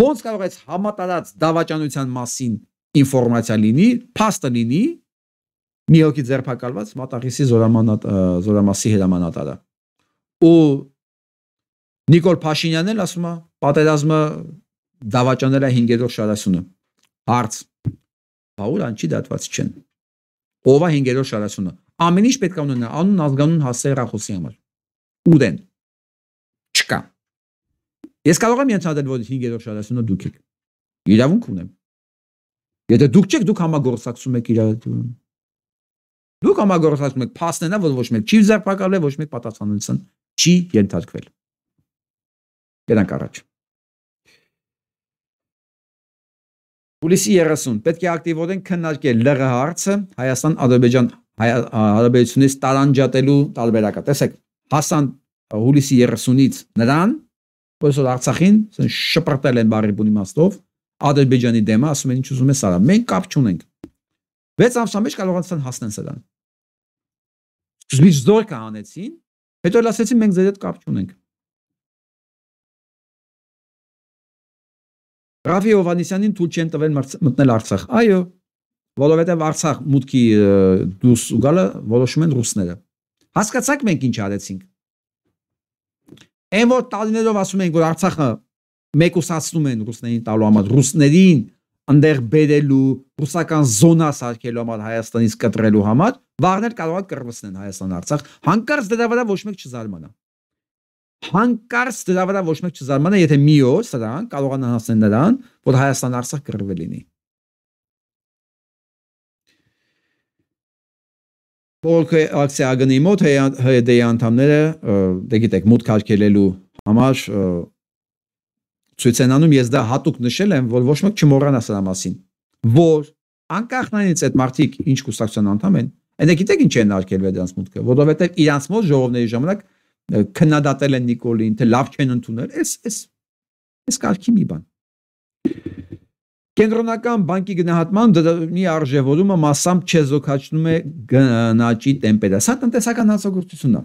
Ոնց կարող է համատարած դավաճանության մասին ինֆորմացիա լինի, փաստը լինի մի հոգի ձերբակալված մատաղիսի զորամանատ զորամասի հրամանատարը։ Ու Նիկոլ Փաշինյանն էլ ասում է, պատերազմը դավաճանել է 5-րդ շարասյունը։ Հարց. Բա ուր անչի դատված չեն։ Ով է 5-րդ շարասյունը։ Ամեն ինչ պետք է ունենա անուն, ազգանուն, հասցե հեռախոսի համար։ Ուր են։ Չկա։ Ես կարող եմ ենթադրել, որ 5-րդ շարասյունը դուք եք։ Իրավունք ունեմ։ Եթե դուք չեք, դուք համագործակցում եք իրավունքին։ Դուք համագործակցում եք փաստենա, որ ոչ մեկ չի ձերբակալվել, ոչ մեկ պատասխանատվության չի ենթարկվել։ Գնանք առաջ։ Հուլիսի 30 պետք է ակտիվորեն քննարկել ԼՂ հարցը Հայաստան Ադրբեջան հարաբերությունից տարանջատելու տարբերակը։ Տեսեք, հասան հուլիսի 30-ից նրան, որ այսօր Արցախին շպրտել են բարի բունի մաստով Ադրբեջանի դեմը, ասում են ինչ ուզում ես արա։ Մենք կապ չունենք։ 6 ամսվա մեջ կարողացան հասնել սրան։ Սկզբից զոր կանեցին, հետո լասեցին մենք ձեր հետ կապ չունենք։ Ռավի Հովանեսյանին ցույց չեն տվել մտնել Արցախ։ Այո, որովհետև Արցախ մուտքի դուրս գալը որոշում են ռուսները։ Հասկացաք մենք ինչ արեցինք։ Այն որ տալիներով ասում են, որ Արցախը մեկուսացնում են ռուսներին տալու համար, ռուսներին ընդեղ բերելու, ռուսական զոնա սարքելու համար Հայաստանից կտրելու համար, վաղներ կարող է կռվեցնեն Հայաստան Արցախ, հանկարծ դրա վրա ոչ մեկ չզարմանա հանկարծ դրա վրա ոչ մեկ չզարմանա, եթե մի օր սրան կարողանան հասնել նրան, որ Հայաստան արսախ կռվել լինի։ Բոլքը ակցիագնի մոտ ՀԴ-ի անդամները, դե գիտեք, մուտք արկելելու համար ցույց են անում, ես դա հատուկ նշել եմ, որ ոչ մեկ չմոռանա սրա մասին, որ անկախ նրանից այդ մարդիկ ինչ կուսակցության անդամ են, այնը գիտեք ինչ են արկելվել դրանց մուտքը, որովհետև իրանց մոտ ժողովների ժամանակ քննադատել են Նիկոլին, թե լավ չեն ընդունել, էս էս էս կարքի մի բան։ Կենտրոնական բանկի գնահատման դրամի արժևորումը massամբ չեզոքացնում է գնաճի տեմպերը։ Սա տնտեսական հացակցությունն է։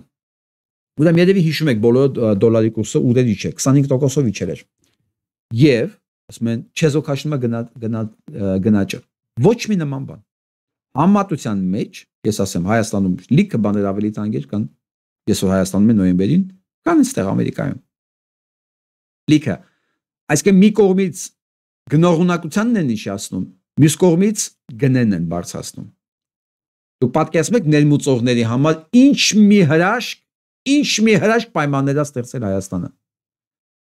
Ուրեմն եթե հիշում եք բոլոր դոլարի կուրսը ուրերի չէ, 25%-ով իջել էր։ Եվ ասում են չեզոքացնում է գնա գնա գնաճը։ Ոչ մի նման բան։ Համատության մեջ, ես ասեմ, Հայաստանում լիքը բաներ ավելի ծանր կան ես որ Հայաստանում եմ նոյեմբերին, կան այստեղ Ամերիկայում։ Լիքը։ Այսինքն մի կողմից գնողունակությանն են նշացնում, մյուս կողմից գնեն են բարձրացնում։ Դուք պատկերացնեք ներմուծողների համար ինչ մի հրաշք, ինչ մի հրաշք պայմաններ է ստեղծել Հայաստանը։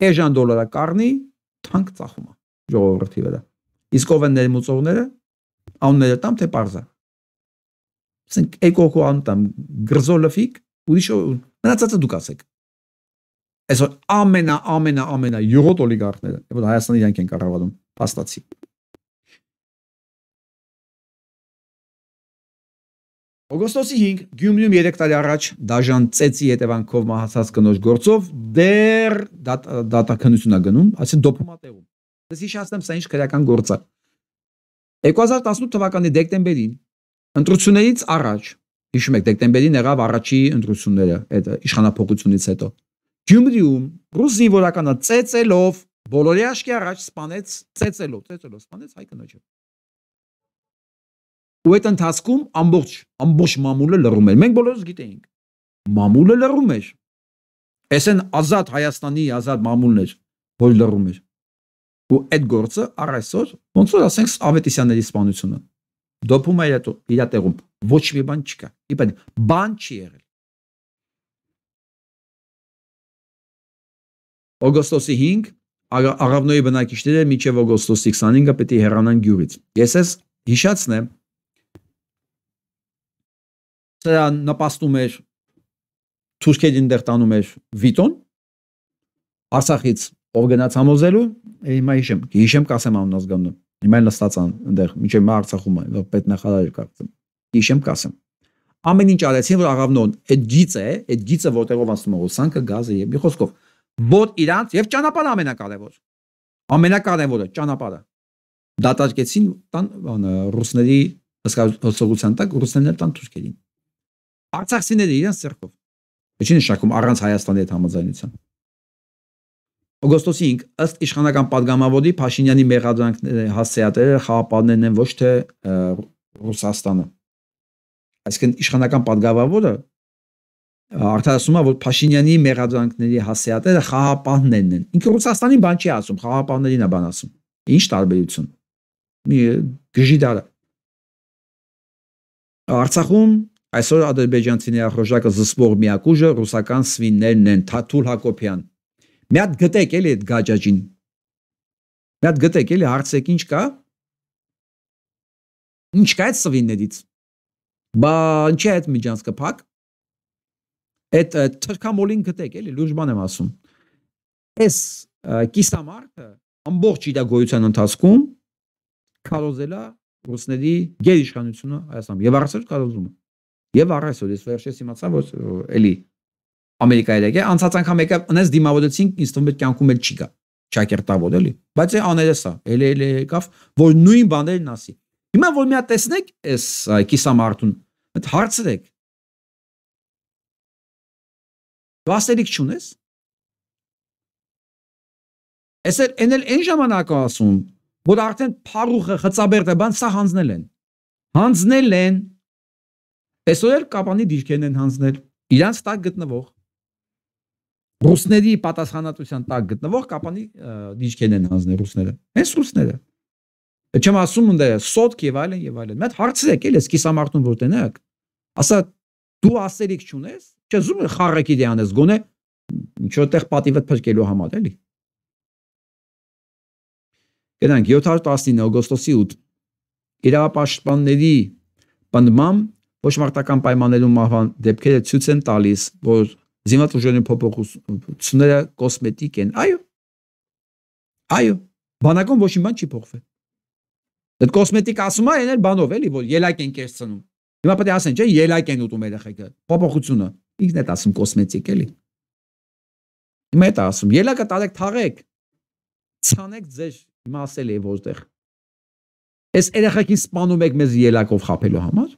Էժան դոլարա կառնի, թանկ ծախում է ժողովրդի վրա։ Իսկ ով են ներմուծողները, անունները տամ թե parza։ Ասենք Էկոկո անտամ Գրզոլովիկ Ուրիշ մնացածը դուք ասեք։ Այսօր ամենա ամենա ամենա յուղոտ օլիգարխները, որ Հայաստանը իրանք են կառավարում, փաստացի։ Օգոստոսի 5 Գյումրիում 3 տարի առաջ դաժան ծեցի հետևանքով մահացած կնոջ գործով դեռ դատականություն է գնում, այսինքն դոփումա տեղում։ Դες հիշացնեմ, սա ինչ քրական գործ է։ 2018 թվականի դեկտեմբերին ընտրություններից առաջ Հիշում եք, դեկտեմբերին եղավ առաջի ընտրությունները, այդ իշխանապողությունից հետո։ Գյումրիում ռուս զինվորականը ծեծելով բոլորի աշկի առաջ սپانեց ծեծելով, ծեծելով սپانեց հայ կնոջը։ Ու այդ ընթացքում ամբողջ ամբողջ մամուլը լռում էր։ Մենք բոլորս գիտեինք։ Մամուլը լռում էր։ Էս են ազատ Հայաստանի ազատ մամուլն էր, որ լռում էր։ Ու այդ գործը առ այսօր ոնց որ ասենք Ավետիսյանների սպանությունը դոփում է իր իր տեղում Ոչ մի բան չկա։ Իբան բան չի եղել։ Օգոստոսի 5 Աղավնոյի բնակիչները մինչև օգոստոսի 25-ը պետք է հեռանան գյուղից։ Ես ես հիշացնեմ սրա նպաստում էր թուրքերին դեր տանում էր Վիտոն Արցախից ով գնաց համոզելու հիմա հիշեմ հիշեմ կասեմ անուն ազգանունը հիմա նստած ան այնտեղ միջի մա Արցախում պետնախարար կարծեմ Գիշեմ կասեմ։ Ամեն ինչ արեցին, որ աղավնոն այդ գիծը, այդ գիծը որտեղով անցնում է հոսանքը, գազը եւ մի խոսքով։ Բոտ իրանց եւ ճանապարհը ամենակարևոր։ Ամենակարևորը ճանապարհը։ Դատարկեցին տան ռուսների հսկողության տակ, ռուսներն տան թուրքերին։ Արցախցիները իրենց ցերկով։ Ինչի նշանակում առանց Հայաստանի հետ համաձայնության։ Օգոստոսի 5 ըստ իշխանական падգամավորի Փաշինյանի մեղադրանքները հասցեատերը խաղապարներն են ոչ թե Ռուսաստանը։ Այսինքն իշխանական падգավավորը արդարացնում է, որ Փաշինյանի մեղադրանքների հասեատերը խաղապահներն են։ Ինքը Ռուսաստանի բան չի ասում, խաղապահներին է բան ասում։ Ինչ տարբերություն։ Մի գժի դարա։ Արցախում այսօր ադրբեջանցիների ախորժակը զսպող միակ ուժը ռուսական սվիններն են, Թաթուլ Հակոբյան։ Մի հատ գտեք էլի այդ գաջաջին։ Մի հատ գտեք էլի հարցեք ինչ կա։ Ինչ կա այդ սվիններից։ Բա ինչի այդ միջանցքը փակ։ Այդ թրքամոլին գտեք, էլի լուրջ բան եմ ասում։ Այս կիսամարտը ամբողջ իդագոյության ընթացքում քարոզելա ռուսների գերիշխանությունը Հայաստանում եւ առասար կարոզում է։ Եվ առասար ես վերջերս իմացա որ էլի Ամերիկայի եկե անցած անգամ եկա անես դիմավորեցին ինձ թվում է կյանքում էլ չի գա չակերտավոր էլի բայց է աներեսա էլի էլի եկավ որ նույն բաներն ասի Հիմա որ միա տեսնեք այս կիսամարտուն, այդ հարցրեք։ Դու ասելիք չունես։ Էսել էնել այն ժամանակ ասում, որ արդեն փարուխը խծաբերտը բան սա հանձնել են։ Հանձնել են։ Այսօր էլ կապանի դիրքեն են հանձնել իրանց տակ գտնվող ռուսների պատասխանատվության տակ գտնվող կապանի դիճկեն են հանձնել ռուսները։ Հենց ռուսները։ Չեմ ասում ընդ է սոտք եւ այլն եւ այլն։ Մետ հարցրեք էլ էս կիսամարտուն որ տենակ։ Ասա դու ասելիք չունես, չզում խառակի դիանես դե գոնե ինչոտեղ պատիվը փրկելու համար էլի։ Գնանք 719 օգոստոսի 8 իրապաշտպանների բնդմամ ոչ մարտական պայմաններում մահվան դեպքերը ցույց են տալիս, որ զինված ուժերի փոփոխությունները կոսմետիկ են։ Այո։ Այո։ Բանակում ոչ մի բան չի փոխվել։ Այդ դե կոսմետիկ ասում է այն բանով էլի որ ելակ են կերցնում։ Հիմա պետք է ասեն, չէ, ելակ են ուտում երեխեքը։ Փոփոխությունը։ Ինքն է ասում կոսմետիկ էլի։ Հիմա դա ասում, ելակը տալեք թաղեք։ Ցանեք ձեր հիմա ասել է որտեղ։ Այս երեխեքին սպանում եք մեզ ելակով խապելու համար։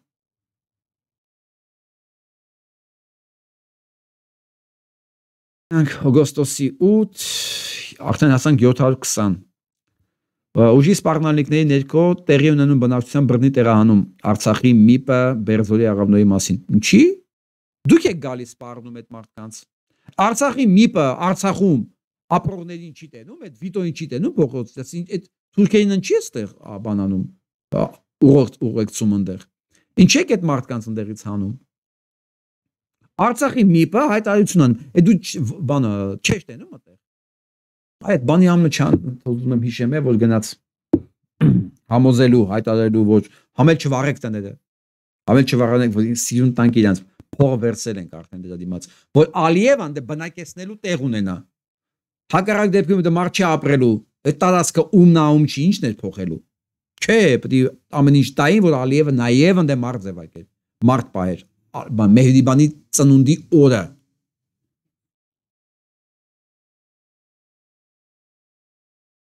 Անք օգոստոսի 8 արդեն հասանք 720 Ուժի սպառնալիքների ներքո տեղի ունենում բնակչության բռնի տեղահանում Արցախի ՄԻՊ-ը Բերզոլի աղավնոյի մասին։ Ինչի՞։ Դուք եք գալիս սպառնում այդ մարդկանց։ Արցախի ՄԻՊ-ը Արցախում ապրողներին չի տենում, այդ Վիտոին չի տենում փողոց, այդ Թուրքիան չի էստեղ բանանում ուղղ ուղեկցում ընդեղ։ Ինչ եք այդ մարդկանց ընդեղից հանում։ Արցախի ՄԻՊ-ը հայտարարություն անում, այդ դու բանը չես տենում այդտեղ։ Այդ բանի համըչան ուզում եմ հիշեմ է որ գնաց համոզելու, հայտարարելու ոչ համել չվարեք տները։ Համել չվարանեք որ սիրուն տանք իրանց փողը վերցել ենք արդեն դրա դիմաց, որ Ալիևան դե բնակեցնելու տեղ ունենա։ Հակառակ դեպքում դե մարդ չի ապրելու, այդ տարածքը ում նա ում չի ինչն է փոխելու։ Չէ, պետք է ամեն ինչ տային, որ Ալիևը նաև ընդե մարդ ձևակեր, մարդ պահեր, մեհդիբանի ծնունդի օրը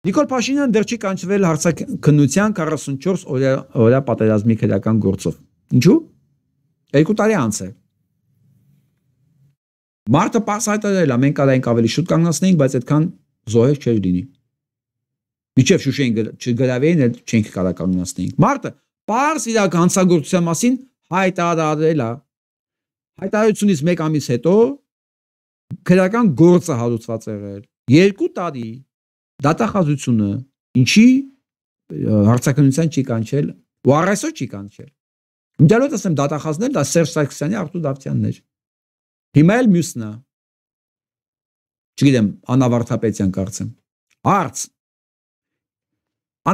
Նիկոլ Փաշինյան դեռ չի կանչվել հարցակնության 44 օրյա օրյա պատերազմի քրական գործով։ Ինչու՞։ Երկու տարի անց է։ Մարտը pass հայտարարել է, մենք կարայինք ավելի շուտ կանգնացնեինք, բայց այդքան զոհեր չէր լինի։ Միջև շուշեն չգրավեին, էլ չենք կարա կանգնացնեինք։ Մարտը pass իր հանցագործության մասին հայտարարել է։ Հայտարարությունից մեկ ամիս հետո քրական գործը հարուցված եղել։ Երկու տարի դատախազությունը ինչի հարցականության չի կանչել ու առայսօր չի կանչել ընդդալոց ասեմ դատախազներ դա Սերժ Սարգսյանի Արտուր Դավթյաններ հիմա էլ մյուսնա չգիտեմ անավարտապետյան կարծեմ արց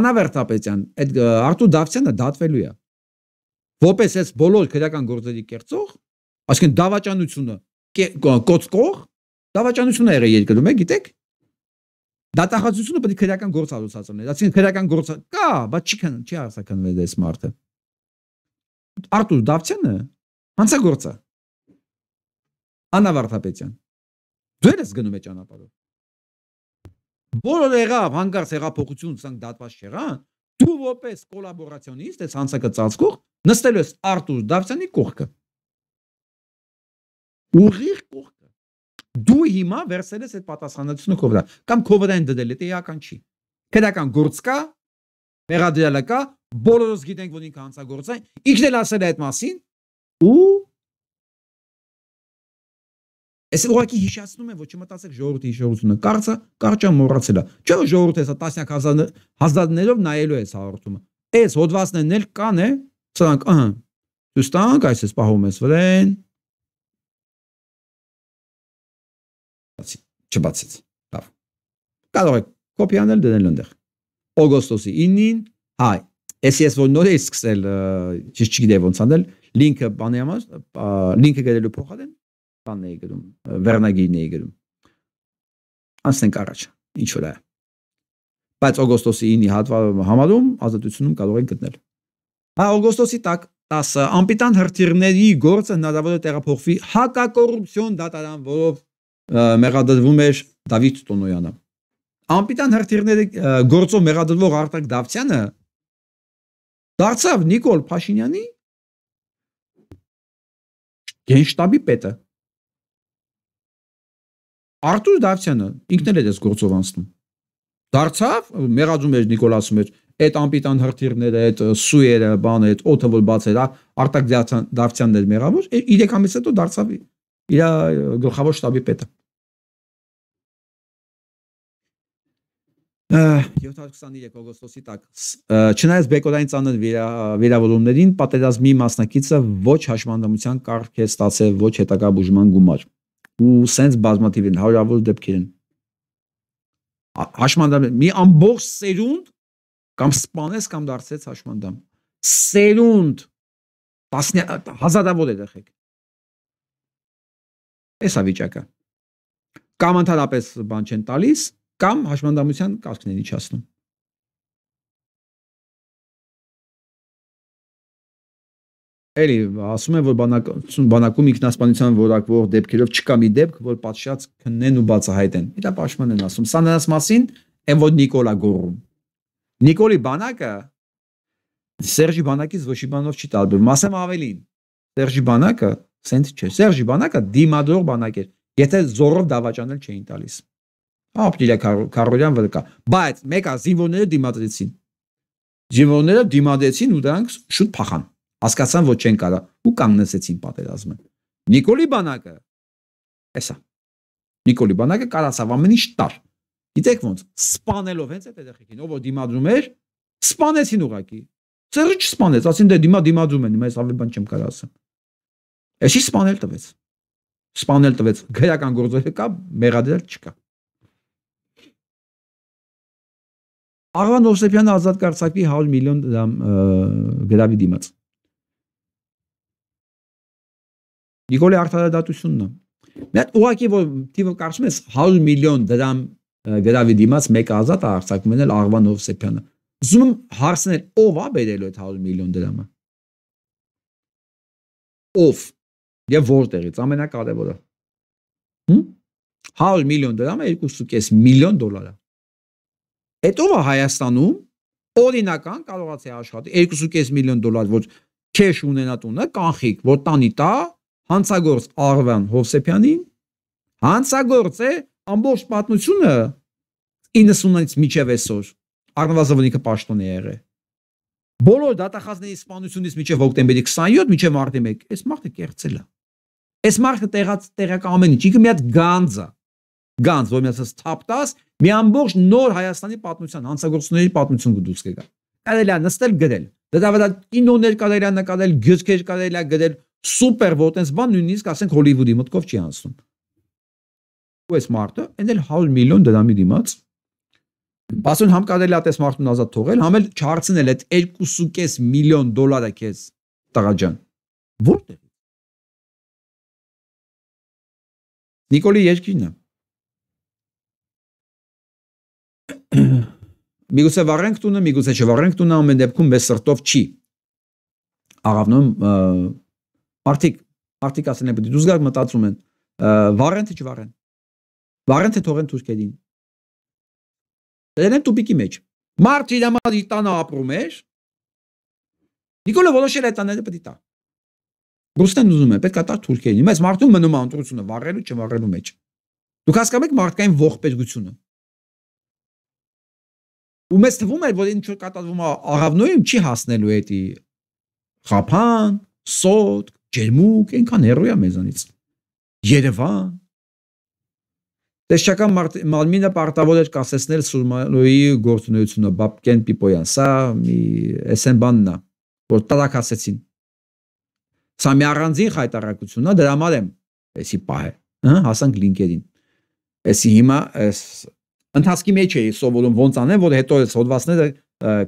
անավարտապետյան այդ Արտուր Դավթյանը դատվելու է որպես այս բոլոր քրական գործերի կերծող այսինքն դավաճանությունը կոծկող դավաճանությունը եղել երկրում է գիտեք Դատախազությունը պետք է քրեական գործ արուցած լինի։ Այսինքն քրեական գործը կա, բայց չի քն, չի հասականվել այս մարդը։ Արտուր Դավթյանը հանցագործա։ Աննա Վարդապետյան։ Դու ես գնում է ճանապարհով։ Բոլորը եղավ հանկարծ հեղափոխություն ցանկ դատված շեղան, հա։ դու ոպես կոլաբորացիոնիստ ես հանցակը ծածկող, նստելու ես Արտուր Դավթյանի կողքը։ Ուղիղ կողք դու հիմա վերցել ես այդ պատասխանատվությունը քո վրա կամ քո վրա են դդել, դա էական չի։ Քրական գործ կա, մեղադրյալը կա, բոլորս գիտենք, որ ինքը հանցագործա, ինքն էլ ասել է այդ մասին ու Ես ուղղակի հիշացնում եմ, որ չմտածեք ժողովրդի հիշողությունը։ Կարծա, կարճա մոռացել է։ Չէ՞ որ ժողովուրդը հեսա տասնյակ հազարներով նայելու է հաղորդումը։ Այս հոդվածներն էլ կան է, ցանկ, ըհը։ Դու ստանք այս էս պահում ես վրեն, չբացեց։ Լավ։ Կարող եք կոպի անել դնել այնտեղ։ Օգոստոսի 9-ին, հայ, ես ես որ նոր էի սկսել, ճիշտ չգիտեի ոնց անել, լինքը բանի համար, լինքը գրելու փոխարեն բանն էի գրում, վերնագիրն էի գրում։ Անցնենք առաջ, ինչ որ է։ Բայց օգոստոսի 9-ի հատվածը համարում ազատությունում կարող են գտնել։ Հա օգոստոսի 10 անպիտան հրթիռների գործը հնարավոր է տեղափոխվի հակակոռուպցիոն դատարան, որով մեղադրվում էր Դավիթ Տոնոյանը։ Անպիտան հրթիռների գործով մեղադրվող Արտակ Դավթյանը դարձավ Նիկոլ Փաշինյանի գենշտաբի պետը։ Արտուր Դավթյանը ինքն էլ էր այս գործով անցնում։ Դարձավ, մեղադրում էր Նիկոլասում էր այդ ամպիտան հրթիռները, այդ սույերը, բանը, այդ օթը որ բացել, Արտակ Դավթյանն էր մեղավոր, 3 ամիս հետո դարձավ իր գլխավոր շտաբի պետը 723 օգոստոսի տակ չնայած բեկորային ցանն վերաբերումներին պատերազմի մասնակիցը ոչ հաշմանդամության կարգ է ստացել ոչ հետագա բուժման գումար ու սենց բազմաթիվ են հարյուրավոր դեպքեր են հաշմանդամ մի ամբողջ սերունդ կամ սպանես կամ դարձեց հաշմանդամ սերունդ հազարավոր երեխեք Էս է վիճակը։ Կամ ընդհանրապես բան չեն տալիս, կամ հաշմանդամության կարգն են իջացնում։ Էլի ասում են, որ բանակցություն բանակում ինքնասպանության որակվող դեպքերով չկա մի դեպք, որ պատշաճ քննեն ու բացահայտեն։ Դա պաշտպանն են ասում։ Սա նրանց մասին են որ Նիկոլա Գորում։ Նիկոլի բանակը Սերժի բանակից ոչ մի բանով չի տարբերվում, ասեմ ավելին։ Սերժի բանակը Սենց չէ։ Սերժի բանակը դիմադող բանակ էր։ Եթե զորով դավաճանել չէին տալիս։ Ապտիլա Կարոլյան վրա։ Բայց մեկը զինվորները դիմադրեցին։ Զինվորները դիմադրեցին ու դրանք շուտ փախան։ Հասկացան, որ չեն կարա ու կանգնեցեցին պատերազմը։ Նիկոլի բանակը էսա։ Նիկոլի բանակը կարացավ ամեն ինչ տար։ Գիտեք ոնց, սպանելով հենց այդ երեխեքին, ով որ դիմադրում էր, սպանեցին ուղակի։ Ծերը չսպանեց, ասին դե դիմա դիմադրում են, մեզ ավելի բան չեմ կարող ասեմ։ Էսի սպանել տվեց։ Սպանել տվեց։ Գերական գործերը կա, մեղադրել չկա։ Արվան Օսեփյանը ազատ կարձակի 100 միլիոն դրամ գրավի դիմաց։ Նիկոլե արտադատությունն է։ Մի հատ ուղակի որ տիվը կարծում ես 100 միլիոն դրամ գրավի դիմաց մեկ ազատ արձակում են Արվան Օսեփյանը։ Ուզում եմ հարցնել ով է բերելու այդ 100 միլիոն դրամը։ Ով Եվ որտեղից ամենակարևորը։ Հմ 100 միլիոն դրամը 2.5 միլիոն դոլար է։ Այդ ով է Հայաստանում օրինական կարողացի աշխատի 2.5 միլիոն դոլար ոչ քեշ ունենա տունը կանխիկ, որ տանի տա հանցագործ Արվան Հովսեփյանին, հանցագործ է ամբողջ պատմությունը 90-ից միջև այսօր Արնվազովնիկը պաշտոն է եղել։ Բոլոր դատախազների սպանությունից միջև հոկտեմբերի 27 միջև մարտի 1 այս մարդը կերծել է։ Այս մարդը տեղած տեղակ ամեն ինչ, ինքը մի հատ գանձ է։ Գանձ, որ միացած թափտաս, մի ամբողջ նոր Հայաստանի պատմության, հանցագործությունների պատմություն դուրս կգա։ Կարելի է նստել գրել։ Դատավարա կինոներ կարելի է նկարել, գիրքեր կարելի է գրել, սուպեր, որ այտենց բան նույնիսկ ասենք Հոլիվուդի մտքով չի անցնում։ Ու այս մարդը այն էլ 100 միլիոն դրամի դիմաց Բասուն համ կարելի է տես մարդուն ազատ թողել, համ էլ չհարցնել այդ 2.5 միլիոն դոլարը քեզ տղա ջան։ Որտե՞ղ։ Նիկոլի երկինը։ <coughs> Միգուցե վառենք տունը, միգուցե չվառենք տունը, ամեն դեպքում մեզ սրտով չի։ Աղավնում մարդիկ մարդիկ ասեն են, դու զգար մտածում են, վառեն թե չվառեն։ Վառեն թե թողեն թուրքերին։ Դերեն տուպիկի մեջ։ Մարդ իր համար իր տանը ապրում էր։ Նիկոլը որոշել է տանը պետք է տա։ Ռուսներն ուզում են, պետք է տա թուրքերին։ Բայց մարդու մնում է ընտրությունը վառելու չվառելու մեջ։ Դուք հասկանում եք մարդկային ողբերգությունը։ Ու մեզ թվում էր, որ ինչ որ կատարվում է աղավնոյում չի հասնելու էդի խափան, սոտ, ջերմուկ, այնքան հերոյա մեզանից։ Երևան Տեսչական Մալմինը պարտավոր էր կասեցնել Սուրմալոյի գործունեությունը Բաբկեն Պիպոյան։ Սա մի SN բանն է, որ տարակասեցին Սա մի առանձին հայտարարությունն է, դրա համար եմ էսի պահը։ Հա, հասանք LinkedIn։ Էսի հիմա էս ընթացքի մեջ էի սովորում ոնց անեն, որ հետո այս հոդվածները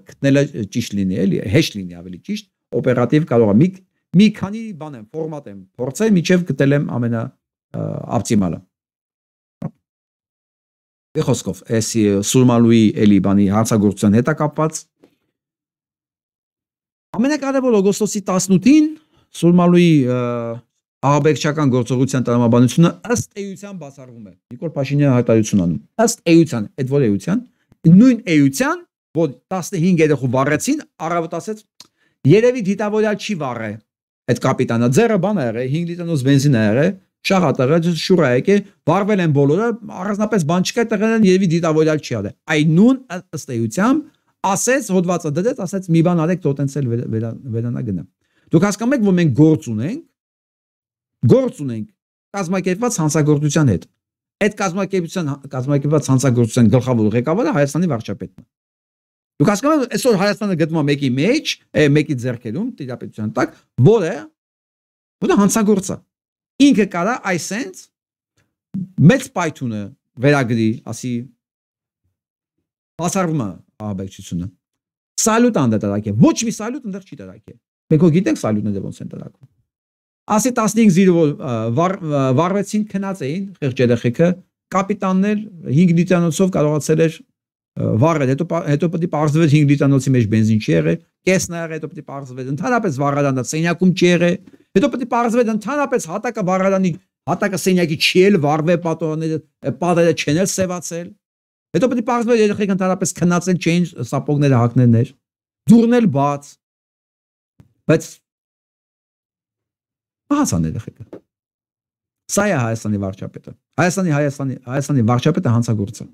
գտնելը ճիշտ լինի, էլի, հեշտ լինի ավելի ճիշտ, օպերատիվ կարող է մի մի քանի բան եմ, ֆորմատ եմ փորձել, միջև գտել եմ ամենա օպտիմալը։ Դեխոսկով, էսի Սուրմալուի էլի բանի հանցագործության հետ կապված ամենակարևորը օգոստոսի 18-ին Սուրմալուի ահաբեկչական գործողության տրամաբանությունը ըստ էության բացառվում է։ Նիկոլ Փաշինյանը հայտարարություն անում։ Ըստ էության, այդ որ էության, նույն էության, որ 15 երեխու վառեցին, առավոտ ասեց, երևի դիտավորյալ չի վառը։ Այդ կապիտանը ձերը բան ա եղել, 5 լիտրնոց բենզին ա եղել, շաղատ ա եղել, շուրա եկել, վառվել են բոլորը, առանձնապես բան չկա, տեղերն երևի դիտավորյալ չի արել։ Այն նույն ըստ էությամբ ասեց հոդվածը դրեց, ասեց մի բան արեք, թող տենց էլ վերանա գնա։ Դուք հասկանում եք, որ մենք գործ ունենք, գործ ունենք կազմակերպված հանցագործության հետ։ Այդ կազմակերպության կազմակերպված հանցագործության գլխավոր ղեկավարը Հայաստանի վարչապետն է։ Դուք հասկանում եք, այսօր Հայաստանը գտնվում է մեկի մեջ, մեկի ձեռքերում, տիրապետության տակ, որը որը հանցագործ է։ Ինքը կարա այսենց մեծ պայթունը վերագրի, ասի բացառումը աբեկչությունը։ Սալյուտ անդատարակի, ոչ մի սալյուտ ընդեր չի տարակի։ Մենք հո գիտենք սալյունները ոնց են տրակում։ Ասի 15-0 վառվեցին քնած էին խեղճ երեխեքը, կապիտաններ 5 լիտրանոցով կարողացել էր վառել, հետո հետո պետք է բարձվեր 5 լիտրանոցի մեջ բենզին չի եղել, կեսն ա եղել, հետո պետք է բարձվեր ընդհանրապես վառարանը սենյակում չի եղել, հետո պետք է բարձվեր ընդհանրապես հատակը վառարանի հատակը սենյակի չի էլ վառվել պատողները, պատերը չեն էլ սևացել։ Հետո պետք է բարձվեր երեխեք ընդհանրապես քնածել չէին սապոգները հակներներ։ Դուրնել բաց, Բայց հասան երեխեքը։ Սա է Հայաստանի վարչապետը։ Հայաստանի Հայաստանի Հայաստանի վարչապետը հանցագործը։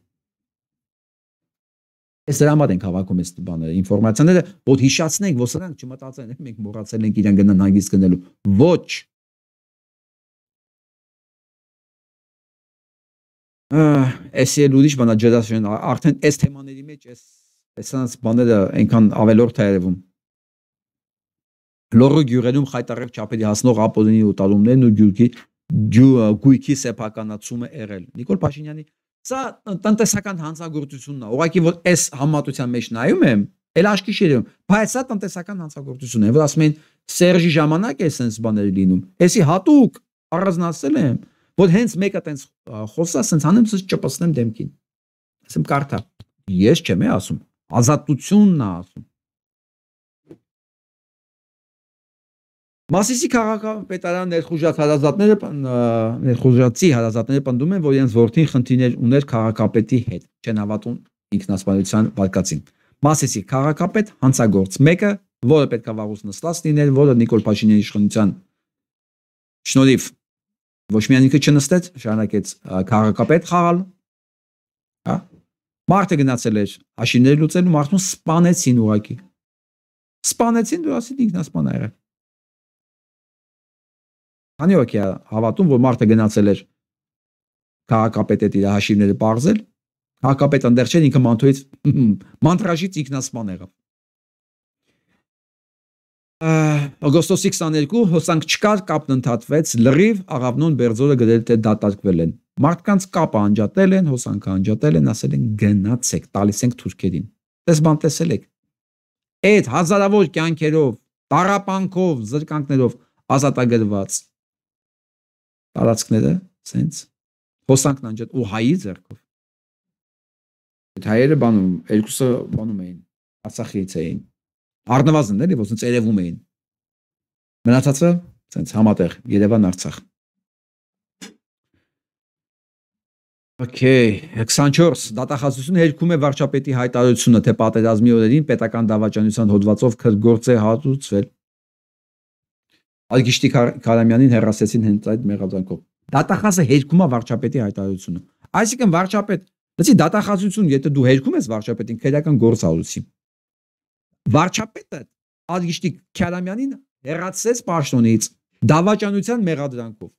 Այս դրա համար ենք հավաքում այս բաները, ինֆորմացիաները, որ հիշացնենք, որ սրանք չմտածեն, մենք մոռացել ենք իրեն գնան հագից գնելու։ Ոչ, այս էլ ուրիշ բանա ջերասյուն արդեն այս թեմաների մեջ այս այսանց բաները այնքան ավելորդ է երևում Լորը գյուղերում խայտարակ չափերի հասնող ապօրինի ուտալումներն ու գյուղի գույքի սեփականացումը եղել։ Նիկոլ Փաշինյանի սա տնտեսական հանցագործությունն է։ Ուղղակի որ այս համատության մեջ նայում եմ, էլ աշկի շերում, բայց սա տնտեսական հանցագործությունն է, որ ասում են Սերժի ժամանակ է սենց բաները լինում։ Էսի հատուկ առանձնացել եմ, որ հենց մեկը տենց խոսա, սենց անեմ, սենց չպսնեմ դեմքին։ Ասեմ կարթա։ Ես չեմ է ասում, ազատությունն է ասում Մասիսի քաղաքական պետարան ներխուժած հարազատները ներխուժացի հարազատները պնդում են, որ իրենց ворթին խնդիրներ ուներ քաղաքապետի հետ, չեն հավատում ինքնասպանության վարկածին։ Մասիսի քաղաքապետ հանցագործ մեկը, որը պետքա վաղուց նստած լիներ, որը Նիկոլ Փաշինյանի իշխանության շնորհիվ ոչ միայն ինքը չնստեց, շարունակեց քաղաքապետ խաղալ, հա։ Մարտը գնացել էր հաշիվներ լուծելու, մարդուն սպանեցին ուղակի։ Սպանեցին դու ասի ինքնասպան ա եղել։ Քանի որ կա հավատում, որ մարդը գնացել էր քաղաքապետը իր հաշիվները բարձել, քաղաքապետը ընդեղ չէր ինքը մանթոից մանտրաժից ինքնասպան եղավ։ Օգոստոսի 22 հոսանք չկար, կապն ընդհատվեց, լրիվ աղավնոն Բերձորը գրել թե դատարկվել են։ Մարդկանց կապը անջատել են, հոսանքը անջատել են, ասել են գնացեք, տալիս ենք թուրքերին։ Տես բան տեսել եք։ Այդ հազարավոր կյանքերով, տարապանքով, զրկանքներով ազատագրված տարածքները սենց հոսանքն անջատ ու հայի ձեռքով այդ հայերը բանում երկուսը բանում էին Արցախից էին առնվազն էլի ոնց երևում էին մնացածը սենց համատեղ Երևան Արցախ Okay, 24 դատախազությունը երկում է վարչապետի հայտարարությունը, թե պատերազմի օրերին պետական դավաճանության հոդվածով քրգործ է հատուցվել Արգիշտի Կարամյանին հերացեցին հենց այդ մեղադրանքով։ Դատախազը հերկում է վարչապետի հայտարարությունը։ Այսինքն վարչապետ, լսի դատախազություն, եթե դու հերկում ես վարչապետին, քերական գործ արուցի։ Վարչապետը Արգիշտի Կարամյանին հերացեց պաշտոնից դավաճանության մեղադրանքով։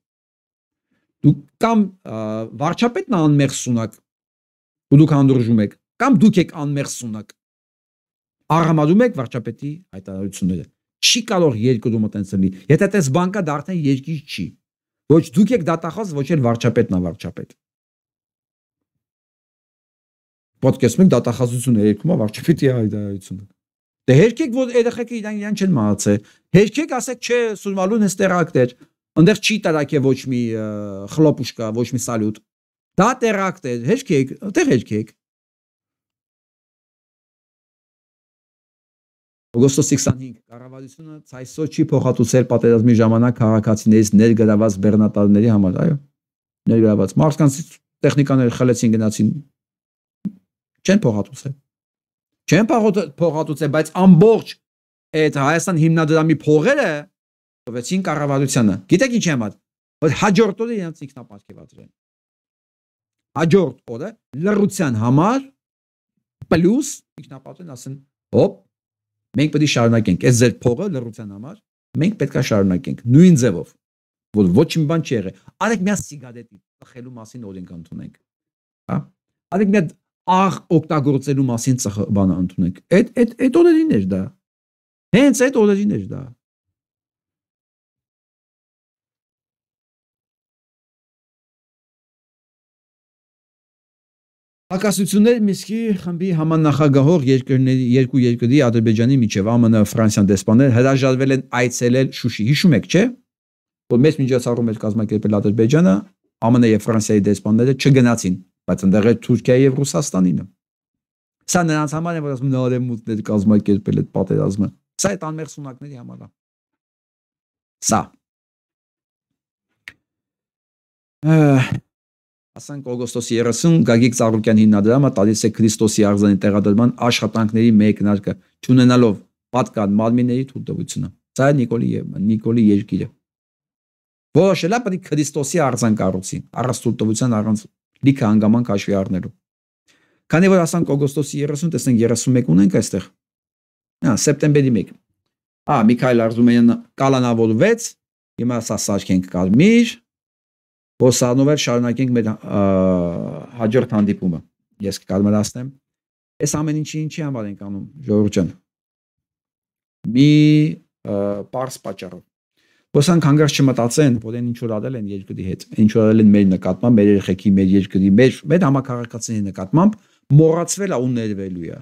Դու կամ վարչապետն անմեղ սունակ ու դուք հանդուրժում եք, կամ դուք եք անմեղ սունակ։ Աղամալում եք վարչապետի հայտարարությունները։ Չի կարող երկրում այտենց լինի։ Եթե այտենց բան կա, դա արդեն երկիր չի։ Ոչ դուք եք դատախազ, ոչ էլ վարչապետն է վարչապետ։ Պոդքասթում դատախազություն է երկումա վարչապետի հայտարարությունը։ Դե հերքեք որ երեխեքը իրան իրան չեն մահացե։ Հերքեք ասեք, չէ, սուրմալուն էստեղ ակտեր։ Այնտեղ չի տարակե ոչ մի խլոպուշկա, ոչ մի սալյուտ։ Դա տերակտ է, հերքեք, այդտեղ հերքեք։ Օգոստոսի 25 կառավարությունը ցայսօ չի փոխհատուցել պատերազմի ժամանակ քաղաքացիներից ներգրաված բեռնատարների համար, այո։ Ներգրաված մարդկանց տեխնիկաներ խլեցին գնացին չեն փոխհատուցել։ Չեն փոխհատուցել, բայց ամբողջ այդ Հայաստան հիմնադրամի փողերը տվեցին կառավարությանը։ Գիտեք ինչ եմ ասում, որ հաջորդ օրը իրենց ինքնապարգևատրեն։ Հաջորդ օրը լրության համար պլյուս ինքնապատեն ասեն, հոբ մենք պետք է շարունակենք այս ձեր փողը լրության համար մենք պետք է շարունակենք նույն ձևով որ ոչ մի բան չի եղել արեք միած սիգարետի ծխելու մասին օրենք ընդունենք հա արեք միած աղ օգտագործելու մասին ծխ բան ընդունենք այդ այդ այդ օրերին էր դա հենց այդ օրերին էր դա Հակասություններ Միսկի խմբի համանախագահող երկրների երկու երկրի Ադրբեջանի միջև ԱՄՆ Ֆրանսիան դեսպաններ հրաժարվել են այցելել Շուշի։ Հիշում եք, չէ՞։ Որ մեծ միջոցառում էր կազմակերպել Ադրբեջանը, ԱՄՆ եւ Ֆրանսիայի դեսպանները չգնացին, բայց ընդեղ է Թուրքիայի եւ Ռուսաստանինը։ Սա նրանց համար է, որ ասում նորեմուտներ դե կազմակերպել այդ պատերազմը։ Սա այդ անմեղսունակների համար է։ Սա։ Ահա Ասենք օգոստոսի 30 Գագիկ Ծառուկյան հիմնադրամը տալիս է Քրիստոսի արձանի տեղադրման աշխատանքների մեկնարկը, ճանենալով պատկան մարմինների թույլտվությունը։ Սա է Նիկոլի Նիկոլի երկիրը։ Որոշելա պետք Քրիստոսի արձան կառուցի, առանց թույլտվության առանց լիքը հանգամանք հաշվի առնելու։ Քանի որ ասենք օգոստոսի 30, տեսնենք 31 ունենք այստեղ։ Հա, սեպտեմբերի 1։ Ա Միքայել Արզումյանն կալանավորվեց, հիմա սա Սարգսենք Կարմիր, Բոսանով էլ շարունակենք մեր հաջորդ հանդիպումը։ Ես կկարմրացնեմ։ Այս ամեն ինչի ինչի համար ենք անում, ժողովուրդ ջան։ Մի պարս պատճառով Ոստանք հանգարց չմտածեն, որ այն ինչ որ արել են երկրի հետ, ինչ որ արել են մեր նկատմամբ, մեր երեխեքի, մեր երկրի, մեր մեր համակարգացիների նկատմամբ մոռացվել է ու ներվելու է։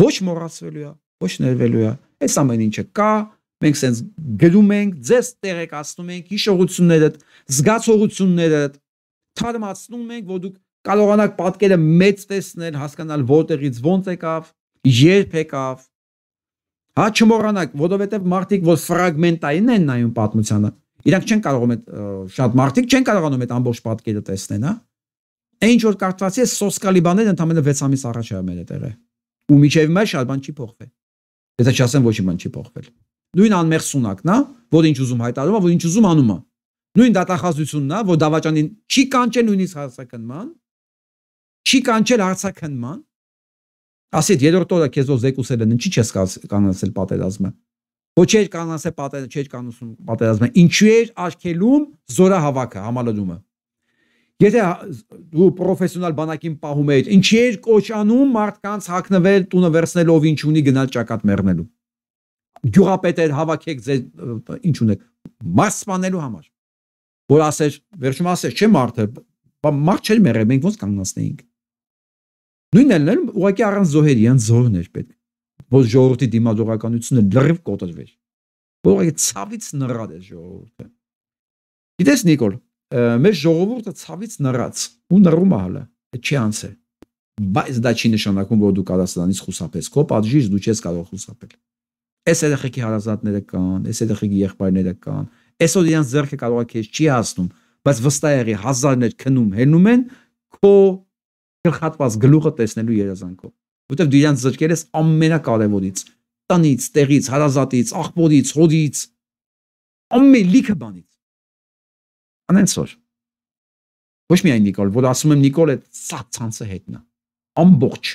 Ոչ մոռացվելու է, ոչ ներվելու է։ Այս ամեն ինչը կա, Մենք սենց գրում ենք, ձեզ տեղեկացնում ենք հիշողություններդ, զգացողություններդ, թարմացնում ենք, որ դուք կարողանաք պատկերը մեծ տեսնել, հասկանալ որտեղից ոնց եկավ, երբ եկավ։ Հա չմոռանաք, որովհետև մարդիկ, որ ֆրագմենտային են նայում պատմությանը, իրանք չեն կարող այդ շատ մարդիկ չեն կարողանում այդ ամբողջ պատկերը տեսնել, հա։ Այն ինչ որ կարծացի է սոսկալի բաներ ընդամենը 6 ամիս առաջ ա մեր տեղը։ Ու միջև մա շատ բան չի փոխվել։ Եթե չասեմ ոչ մի բան չի փոխվել նույն անմեղ սունակն է, որ ինչ ուզում հայտարարում է, որ ինչ ուզում անում է։ Նույն դատախազությունն է, որ դավաճանին չի կանչել նույնիսկ հարցակնման, չի կանչել հարցակնման։ Ասի այդ երրորդ օրը քեզ որ զեկուսել են, ինչի՞ չես կանացել պատերազմը։ Ոչ չէր կանացել պատերազմը, չէր կանուսում պատերազմը։ Ինչու էր արկելում զորահավաքը, համալրումը։ Եթե դու պրոֆեսիոնալ բանակին պահում էիր, ինչի էր կոչանում մարդկանց հակնվել, տունը վերցնելով ինչ ունի գնալ ճակատ մեռնելու գյուղապետեր հավաքեք ձեր ինչ ունեք մաս սպանելու համար որ ասեր վերջում ասես չէ մարդը մարդ չէր մեղը մենք ոնց կանգնացնեինք նույնն էլ ներ ուղղակի առանց զոհերի անց զոհներ պետք որ ժողովրդի դիմադրողականությունը լրիվ կոտրվեր որ այդ ցավից նռած է ժողովուրդը գիտես նիկոլ մեր ժողովուրդը ցավից նռած ու նռում է հələ չի անցել բայց դա չի նշանակում որ դու Կազախստանից խուսափես քո պատժից դու չես կարող խուսափել Այս երեխեքի հարազատները կան, այս երեխեքի եղբայրները կան։ Այսօր իրենց ձեռքը կարող է քեզ չի հասնում, բայց վստահ եղի հազարներ քնում, հենում են քո գլխատված գլուխը տեսնելու երազանքով, որտեղ դու իրենց զրկել ես ամենակարևորից՝ տնից, տեղից, հարազատից, աղբորից, հորից, ամեն լիքը բանից։ Անենցոր։ Ոչ միայն Նիկոլ, որ ասում եմ Նիկոլ այդ սա ցանցը հետն է։ Ամբողջ,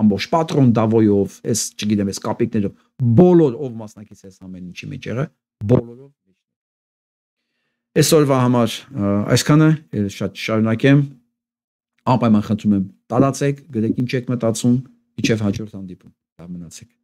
ամբողջ պատրոն դավոյով, այս չգիտեմ, այս կապիկներով բոլոր ով մասնակից էս ամեն ինչի մեջ եղը բոլորով մեջն այսօրվա համար այսքանը շատ շարունակեմ անպայման խնդրում եմ տարածեք գրեք ինչ եք մտածում իջև հաջորդ հանդիպում լավ մնացեք